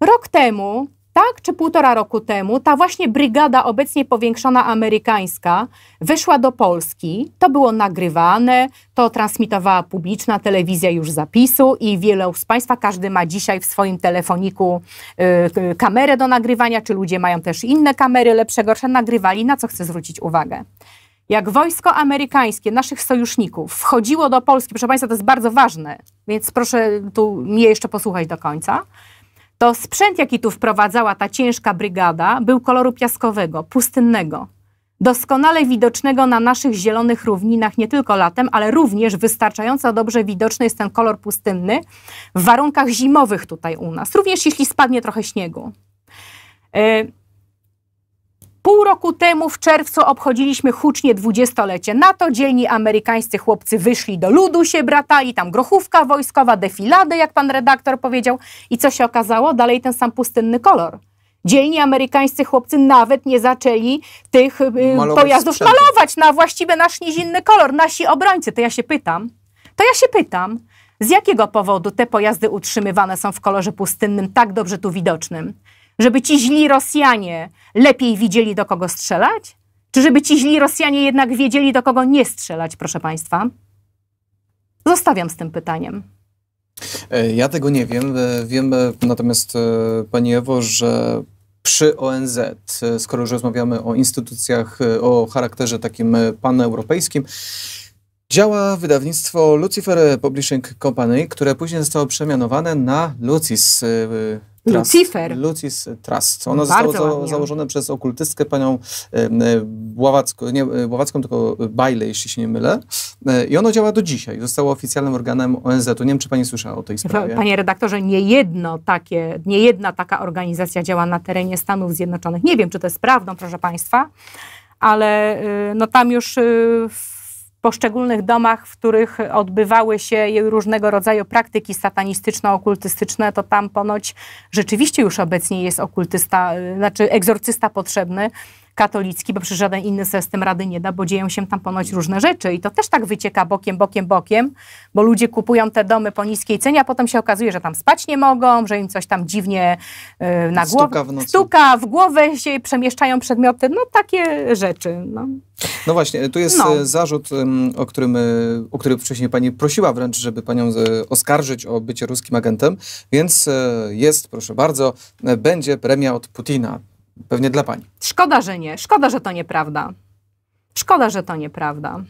Rok temu, tak czy półtora roku temu, ta właśnie brygada obecnie powiększona amerykańska wyszła do Polski. To było nagrywane, to transmitowała publiczna telewizja już zapisu i wielu z Państwa, każdy ma dzisiaj w swoim telefoniku y, y, kamerę do nagrywania, czy ludzie mają też inne kamery, lepsze, gorsze, nagrywali, na co chcę zwrócić uwagę jak wojsko amerykańskie, naszych sojuszników, wchodziło do Polski, proszę Państwa, to jest bardzo ważne, więc proszę tu mnie jeszcze posłuchać do końca to sprzęt, jaki tu wprowadzała ta ciężka brygada, był koloru piaskowego, pustynnego, doskonale widocznego na naszych zielonych równinach nie tylko latem, ale również wystarczająco dobrze widoczny jest ten kolor pustynny w warunkach zimowych tutaj u nas, również jeśli spadnie trochę śniegu. Y, Pół roku temu w czerwcu obchodziliśmy hucznie dwudziestolecie NATO. Dzielni amerykańscy chłopcy wyszli do ludu, się bratali, tam grochówka wojskowa, defilady, jak pan redaktor powiedział. I co się okazało? Dalej ten sam pustynny kolor. Dzielni amerykańscy chłopcy nawet nie zaczęli tych y, malować pojazdów malować na właściwy nasz niezinny kolor. Nasi obrońcy, to ja się pytam, to ja się pytam, z jakiego powodu te pojazdy utrzymywane są w kolorze pustynnym, tak dobrze tu widocznym? Żeby ci źli Rosjanie lepiej widzieli, do kogo strzelać? Czy żeby ci źli Rosjanie jednak wiedzieli, do kogo nie strzelać, proszę Państwa? Zostawiam z tym pytaniem. E, ja tego nie wiem. E, wiem e, natomiast, Pani Ewo, że przy ONZ, skoro już rozmawiamy o instytucjach o charakterze takim paneuropejskim, działa wydawnictwo Lucifer Publishing Company, które później zostało przemianowane na Lucis Trust, Lucifer. Lucis Trust. Ono Bardzo zostało założone przez okultystkę, panią Bławacką, e, nie Bławacką, e, tylko Bajle, jeśli się nie mylę. E, I ono działa do dzisiaj. Zostało oficjalnym organem ONZ-u. Nie wiem, czy pani słyszała o tej sprawie. Panie redaktorze, nie jedno takie, nie jedna taka organizacja działa na terenie Stanów Zjednoczonych. Nie wiem, czy to jest prawdą, proszę państwa, ale y, no tam już y, w poszczególnych domach, w których odbywały się różnego rodzaju praktyki satanistyczno-okultystyczne, to tam ponoć rzeczywiście już obecnie jest okultysta, znaczy egzorcysta potrzebny katolicki, bo przecież żaden inny system rady nie da, bo dzieją się tam ponoć różne rzeczy i to też tak wycieka bokiem, bokiem, bokiem, bo ludzie kupują te domy po niskiej cenie, a potem się okazuje, że tam spać nie mogą, że im coś tam dziwnie yy, na głowę, stuka w, stuka w głowę się przemieszczają przedmioty, no takie rzeczy. No. No właśnie, tu jest no. Y, zarzut, o którym, y, o który wcześniej pani prosiła wręcz, żeby panią y, oskarżyć o bycie ruskim agentem, więc jest, proszę bardzo, będzie premia od Putina. Pewnie dla pani. Szkoda, że nie. Szkoda, że to nieprawda. Szkoda, że to nieprawda.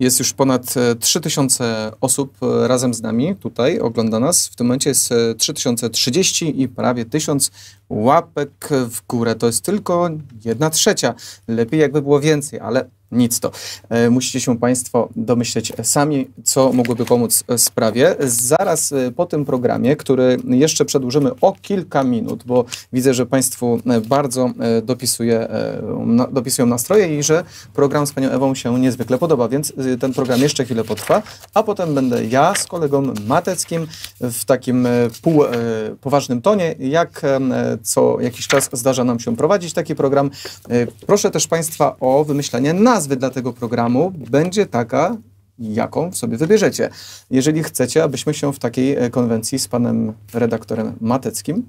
Jest już ponad 3000 e, osób e, razem z nami tutaj, ogląda nas. W tym momencie jest 3030 e, i prawie 1000 łapek w górę. To jest tylko jedna trzecia. Lepiej jakby było więcej, ale nic to. E, musicie się Państwo domyśleć sami, co mogłoby pomóc e, sprawie. Zaraz e, po tym programie, który jeszcze przedłużymy o kilka minut, bo widzę, że Państwu bardzo dopisuje, dopisują nastroje i że program z Panią Ewą się niezwykle podoba, więc ten program jeszcze chwilę potrwa, a potem będę ja z kolegą Mateckim w takim pół, poważnym tonie, jak co jakiś czas zdarza nam się prowadzić taki program. Proszę też Państwa o wymyślenie na nazwy dla tego programu będzie taka, jaką sobie wybierzecie. Jeżeli chcecie, abyśmy się w takiej e, konwencji z panem redaktorem Mateckim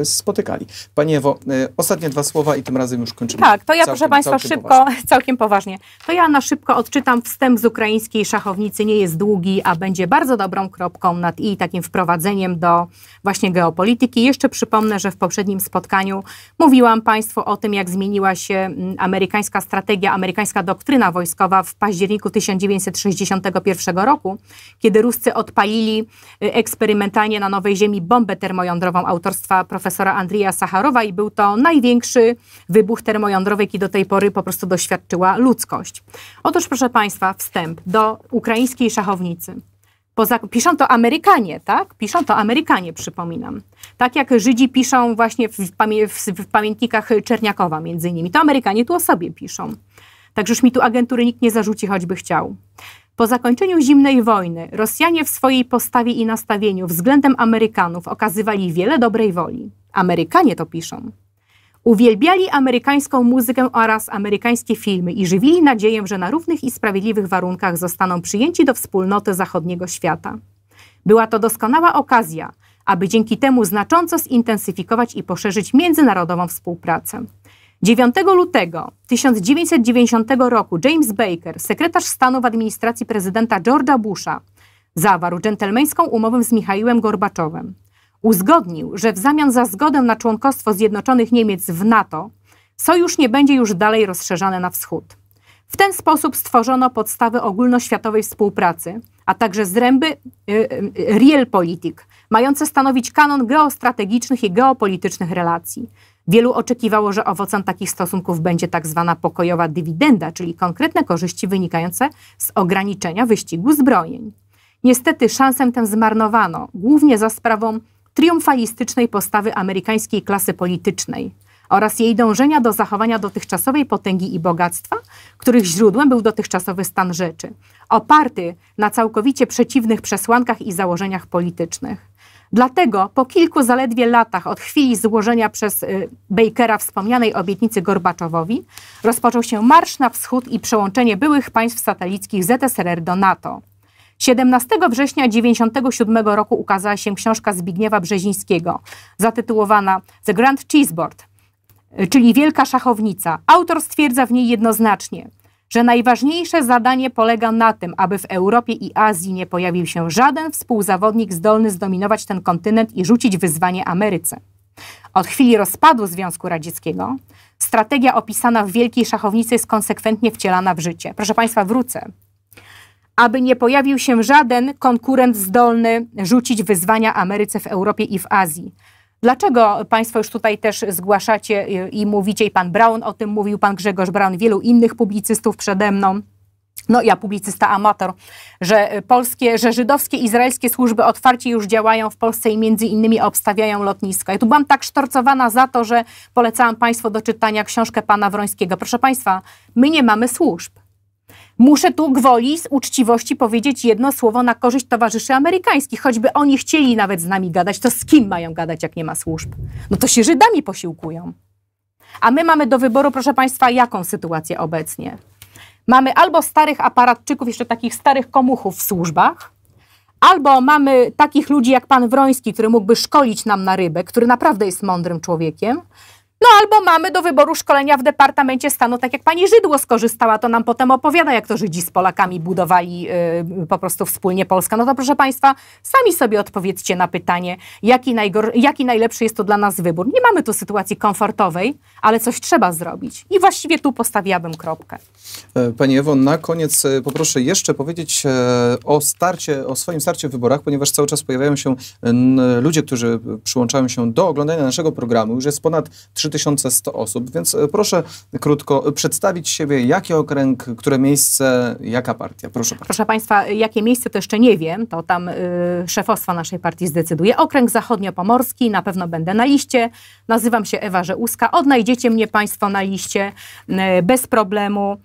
Y, spotykali. Panie Ewo, y, ostatnie dwa słowa i tym razem już kończymy. Tak, to ja całkiem, proszę Państwa całkiem szybko, poważnie. całkiem poważnie, to ja na szybko odczytam wstęp z ukraińskiej szachownicy, nie jest długi, a będzie bardzo dobrą kropką nad i takim wprowadzeniem do właśnie geopolityki. Jeszcze przypomnę, że w poprzednim spotkaniu mówiłam Państwu o tym, jak zmieniła się mm, amerykańska strategia, amerykańska doktryna wojskowa w październiku 1961 roku, kiedy Ruscy odpalili y, eksperymentalnie na Nowej Ziemi bombę termojądrową autorstwa profesora Andrija Sacharowa i był to największy wybuch termojądrowy, jaki do tej pory po prostu doświadczyła ludzkość. Otóż, proszę Państwa, wstęp do ukraińskiej szachownicy. Poza, piszą to Amerykanie, tak? Piszą to Amerykanie, przypominam. Tak jak Żydzi piszą właśnie w, pamię w, w pamiętnikach Czerniakowa między innymi. To Amerykanie tu o sobie piszą. Także już mi tu agentury nikt nie zarzuci, choćby chciał. Po zakończeniu zimnej wojny Rosjanie w swojej postawie i nastawieniu względem Amerykanów okazywali wiele dobrej woli. Amerykanie to piszą. Uwielbiali amerykańską muzykę oraz amerykańskie filmy i żywili nadzieję, że na równych i sprawiedliwych warunkach zostaną przyjęci do wspólnoty zachodniego świata. Była to doskonała okazja, aby dzięki temu znacząco zintensyfikować i poszerzyć międzynarodową współpracę. 9 lutego 1990 roku James Baker, sekretarz stanu w administracji prezydenta George'a Busha, zawarł dżentelmeńską umowę z Michałem Gorbaczowem. Uzgodnił, że w zamian za zgodę na członkostwo Zjednoczonych Niemiec w NATO, sojusz nie będzie już dalej rozszerzany na wschód. W ten sposób stworzono podstawy ogólnoświatowej współpracy, a także zręby y, y, Realpolitik, mające stanowić kanon geostrategicznych i geopolitycznych relacji. Wielu oczekiwało, że owocem takich stosunków będzie tak zwana pokojowa dywidenda, czyli konkretne korzyści wynikające z ograniczenia wyścigu zbrojeń. Niestety szansę tę zmarnowano, głównie za sprawą triumfalistycznej postawy amerykańskiej klasy politycznej oraz jej dążenia do zachowania dotychczasowej potęgi i bogactwa, których źródłem był dotychczasowy stan rzeczy, oparty na całkowicie przeciwnych przesłankach i założeniach politycznych. Dlatego po kilku zaledwie latach od chwili złożenia przez y, Bakera wspomnianej obietnicy Gorbaczowowi rozpoczął się marsz na wschód i przełączenie byłych państw satelickich ZSRR do NATO. 17 września 1997 roku ukazała się książka Zbigniewa Brzezińskiego zatytułowana The Grand Chessboard, y, czyli Wielka Szachownica. Autor stwierdza w niej jednoznacznie – że najważniejsze zadanie polega na tym, aby w Europie i Azji nie pojawił się żaden współzawodnik zdolny zdominować ten kontynent i rzucić wyzwanie Ameryce. Od chwili rozpadu Związku Radzieckiego strategia opisana w Wielkiej Szachownicy jest konsekwentnie wcielana w życie. Proszę Państwa, wrócę. Aby nie pojawił się żaden konkurent zdolny rzucić wyzwania Ameryce w Europie i w Azji. Dlaczego Państwo już tutaj też zgłaszacie y, i mówicie, i Pan Braun o tym mówił, Pan Grzegorz Braun, wielu innych publicystów przede mną, no ja publicysta amator, że y, polskie, że żydowskie, izraelskie służby otwarcie już działają w Polsce i między innymi obstawiają lotnisko. Ja tu byłam tak sztorcowana za to, że polecałam Państwu do czytania książkę Pana Wrońskiego. Proszę Państwa, my nie mamy służb. Muszę tu gwoli z uczciwości powiedzieć jedno słowo na korzyść towarzyszy amerykańskich. Choćby oni chcieli nawet z nami gadać, to z kim mają gadać, jak nie ma służb? No to się Żydami posiłkują. A my mamy do wyboru, proszę Państwa, jaką sytuację obecnie? Mamy albo starych aparatczyków, jeszcze takich starych komuchów w służbach, albo mamy takich ludzi jak pan Wroński, który mógłby szkolić nam na rybę, który naprawdę jest mądrym człowiekiem, no albo mamy do wyboru szkolenia w Departamencie Stanu, tak jak pani Żydło skorzystała, to nam potem opowiada, jak to Żydzi z Polakami budowali y, po prostu wspólnie Polskę. No to proszę państwa, sami sobie odpowiedzcie na pytanie, jaki, jaki najlepszy jest to dla nas wybór. Nie mamy tu sytuacji komfortowej, ale coś trzeba zrobić. I właściwie tu postawiłabym kropkę. E, pani Ewo, na koniec e, poproszę jeszcze powiedzieć e, o starcie, o swoim starcie w wyborach, ponieważ cały czas pojawiają się ludzie, którzy przyłączają się do oglądania naszego programu. Już jest ponad 3 3100 osób, więc e, proszę krótko e, przedstawić siebie, jaki okręg, które miejsce, jaka partia. Proszę bardzo. Proszę Państwa, jakie miejsce to jeszcze nie wiem, to tam y, e, szefostwa naszej partii zdecyduje. Okręg zachodnio-pomorski, na pewno będę na liście. Nazywam się Ewa Żeuska. Odnajdziecie mnie Państwo na liście y, bez problemu.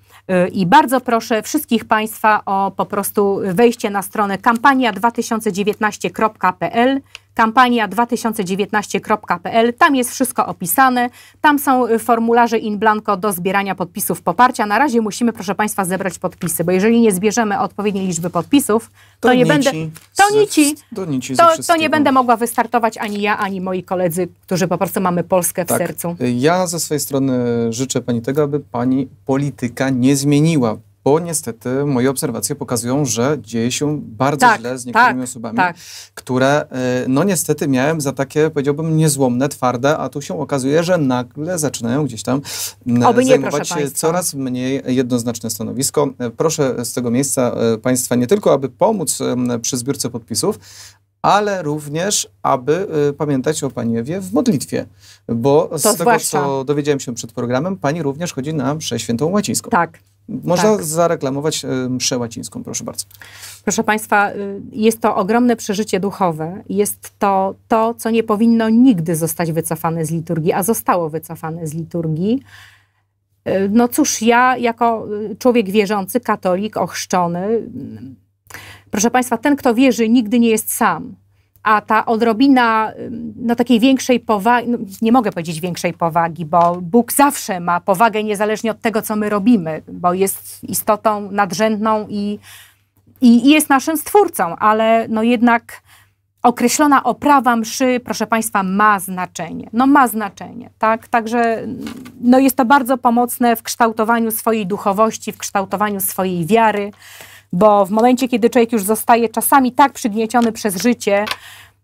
I bardzo proszę wszystkich Państwa o po prostu wejście na stronę kampania2019.pl kampania2019.pl. Tam jest wszystko opisane. Tam są y, formularze in blanco do zbierania podpisów poparcia. Na razie musimy, proszę Państwa, zebrać podpisy, bo jeżeli nie zbierzemy odpowiedniej liczby podpisów, to, to nie nici, będę. To ze, nici. to nici to, to, nie będę mogła wystartować ani ja, ani moi koledzy, którzy po prostu mamy Polskę w tak. sercu. Ja ze swojej strony życzę Pani tego, aby Pani polityka nie zmieniła bo niestety moje obserwacje pokazują, że dzieje się bardzo tak, źle z tak, niektórymi tak, osobami, tak. które y, no niestety miałem za takie, powiedziałbym, niezłomne, twarde, a tu się okazuje, że nagle zaczynają gdzieś tam y, Oby zajmować nie, coraz mniej jednoznaczne stanowisko. Y, proszę z tego miejsca Państwa nie tylko, aby pomóc przy zbiórce podpisów, ale również, aby pamiętać o Paniewie w modlitwie. Bo to z zwłaszcza. tego, co dowiedziałem się przed programem, Pani również chodzi na mszę świętą łacińską. Tak, można tak. zareklamować e, mszę łacińską, proszę bardzo. Proszę Państwa, y, jest to ogromne przeżycie duchowe. Jest to to, co nie powinno nigdy zostać wycofane z liturgii, a zostało wycofane z liturgii. Y, no cóż, ja jako y, człowiek wierzący, katolik, ochrzczony, mm, proszę Państwa, ten, kto wierzy, nigdy nie jest sam a ta odrobina no, takiej większej powagi, no, nie mogę powiedzieć większej powagi, bo Bóg zawsze ma powagę niezależnie od tego, co my robimy, bo jest istotą nadrzędną i, i, i jest naszym stwórcą, ale no jednak określona oprawa mszy, proszę Państwa, ma znaczenie. No ma znaczenie, tak? Także no jest to bardzo pomocne w kształtowaniu swojej duchowości, w kształtowaniu swojej wiary bo w momencie, kiedy człowiek już zostaje czasami tak przygnieciony przez życie,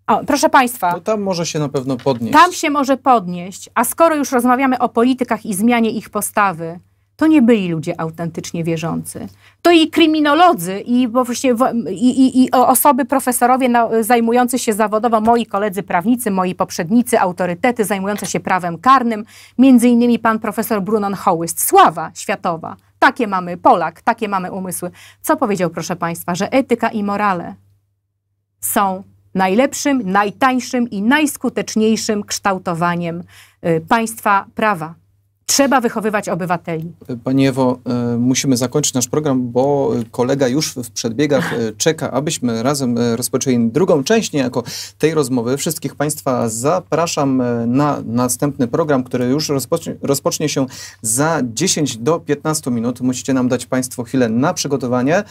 o, proszę Państwa. tam może się na pewno podnieść. Tam się może podnieść, a skoro już rozmawiamy o politykach i zmianie ich postawy, to nie byli ludzie autentycznie wierzący. To i kryminolodzy, i, bo właśnie, i, i, i osoby, profesorowie na, zajmujący się zawodowo, moi koledzy prawnicy, moi poprzednicy, autorytety zajmujące się prawem karnym, między innymi pan profesor Brunon Hołyst, sława światowa takie mamy Polak, takie mamy umysły. Co powiedział, proszę Państwa, że etyka i morale są najlepszym, najtańszym i najskuteczniejszym kształtowaniem y, państwa prawa trzeba wychowywać obywateli. Pani Ewo, e, musimy zakończyć nasz program, bo kolega już w przedbiegach e, czeka, abyśmy razem e, rozpoczęli drugą część niejako tej rozmowy. Wszystkich Państwa zapraszam na następny program, który już rozpocznie, rozpocznie się za 10 do 15 minut. Musicie nam dać Państwo chwilę na przygotowanie,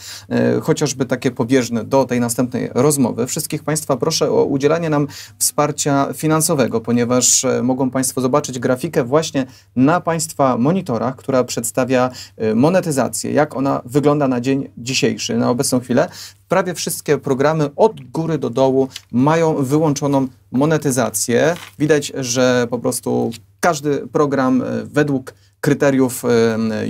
chociażby takie pobieżne do tej następnej rozmowy. Wszystkich Państwa proszę o udzielanie nam wsparcia finansowego, ponieważ mogą Państwo zobaczyć grafikę właśnie na Państwa monitorach, która przedstawia y, monetyzację, jak ona wygląda na dzień dzisiejszy, na obecną chwilę, prawie wszystkie programy od góry do dołu mają wyłączoną monetyzację. Widać, że po prostu każdy program y, według kryteriów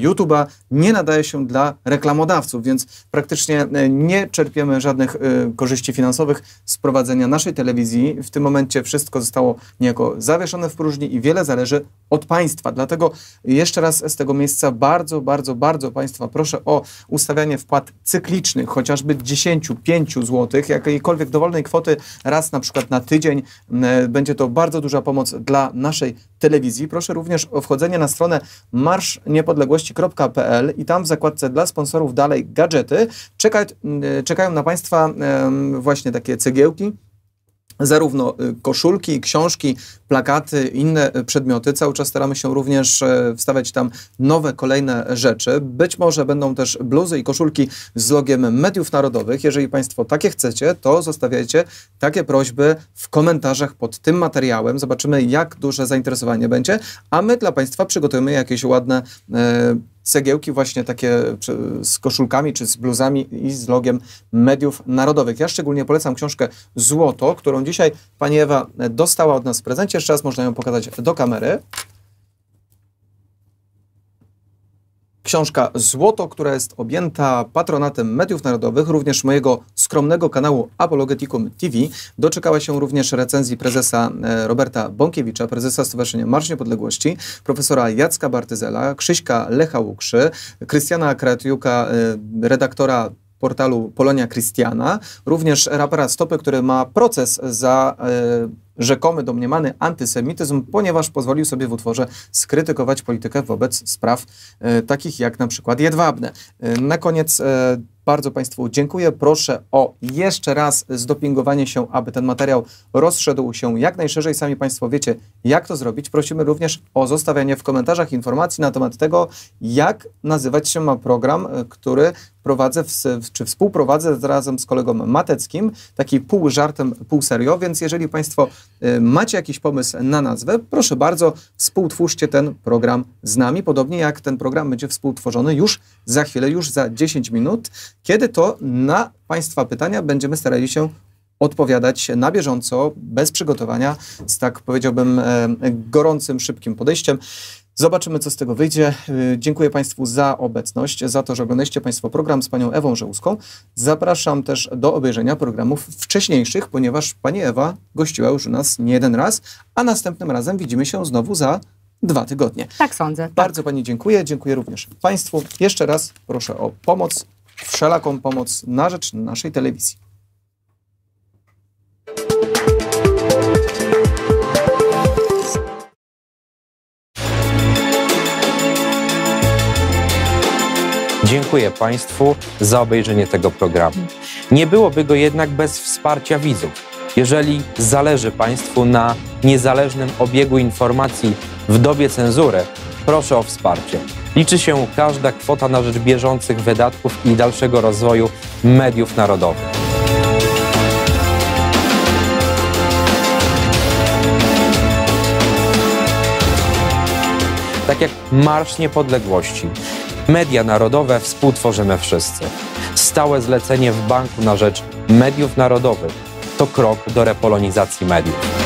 YouTube'a, nie nadaje się dla reklamodawców, więc praktycznie e, nie czerpiemy żadnych e, korzyści finansowych z prowadzenia naszej telewizji. W tym momencie wszystko zostało niejako zawieszone w próżni i wiele zależy od państwa. Dlatego jeszcze raz z tego miejsca bardzo, bardzo, bardzo państwa proszę o ustawianie wpłat cyklicznych, chociażby 10, 5 zł, jakiejkolwiek dowolnej kwoty raz na przykład na tydzień. E, będzie to bardzo duża pomoc dla naszej telewizji, proszę również o wchodzenie na stronę marszniepodległości.pl i tam w zakładce dla sponsorów dalej gadżety czeka, mm, czekają na Państwa właśnie takie cegiełki, zarówno y, koszulki, książki, plakaty, inne y, przedmioty. Cały czas staramy się również e, wstawiać tam nowe, kolejne rzeczy. Być może będą też bluzy i koszulki z logiem mediów narodowych. Jeżeli Państwo takie chcecie, to zostawiajcie takie prośby w komentarzach pod tym materiałem. Zobaczymy, jak duże zainteresowanie będzie, a my dla Państwa przygotujemy jakieś ładne. Yy, cegiełki właśnie takie z koszulkami czy z bluzami i z logiem mediów narodowych. Ja szczególnie polecam książkę Złoto, którą dzisiaj pani Ewa dostała od nas w prezencie. Jeszcze raz można ją pokazać do kamery. Książka Złoto, która jest objęta patronatem mediów narodowych, również mojego skromnego kanału Apologeticum TV, doczekała się również recenzji prezesa e, Roberta Bąkiewicza, prezesa Stowarzyszenia Marsz Niepodległości, profesora Jacka Bartyzela, Krzyśka Lecha Łukszy, Krystiana Kratiuka, e, redaktora portalu Polonia Christiana, również rapera Stopy, który ma proces za... Yy, rzekomy domniemany antysemityzm, ponieważ pozwolił sobie w utworze skrytykować politykę wobec spraw e, takich jak na przykład Jedwabne. E, na koniec e, bardzo Państwu dziękuję. Proszę o jeszcze raz zdopingowanie się, aby ten materiał rozszedł się jak najszerzej. Sami Państwo wiecie, jak to zrobić. Prosimy również o zostawianie w komentarzach informacji na temat tego, jak nazywać się ma program, e, który prowadzę, w, czy współprowadzę razem z kolegą Mateckim, taki pół żartem, pół serio, więc jeżeli Państwo e, macie jakiś pomysł na nazwę, proszę bardzo, współtwórzcie ten program z nami, podobnie jak ten program będzie współtworzony już za chwilę, już za 10 minut kiedy to na Państwa pytania będziemy starali się odpowiadać na bieżąco, bez przygotowania, z tak powiedziałbym e, gorącym, szybkim podejściem. Zobaczymy, co z tego wyjdzie. E, dziękuję Państwu za obecność, za to, że oglądaliście Państwo program z panią Ewą Żełską. Zapraszam też do obejrzenia programów wcześniejszych, ponieważ pani Ewa gościła już u nas nie jeden raz, a następnym razem widzimy się znowu za dwa tygodnie. Tak sądzę. Bardzo tak. Pani dziękuję. Dziękuję również Państwu. Jeszcze raz proszę o pomoc wszelaką pomoc na rzecz naszej telewizji. Dziękuję Państwu za obejrzenie tego programu. Nie byłoby go jednak bez wsparcia widzów. Jeżeli zależy Państwu na niezależnym obiegu informacji w dobie cenzury, Proszę o wsparcie. Liczy się każda kwota na rzecz bieżących wydatków i dalszego rozwoju mediów narodowych. Tak jak Marsz Niepodległości. Media narodowe współtworzymy wszyscy. Stałe zlecenie w Banku na rzecz Mediów Narodowych to krok do repolonizacji mediów.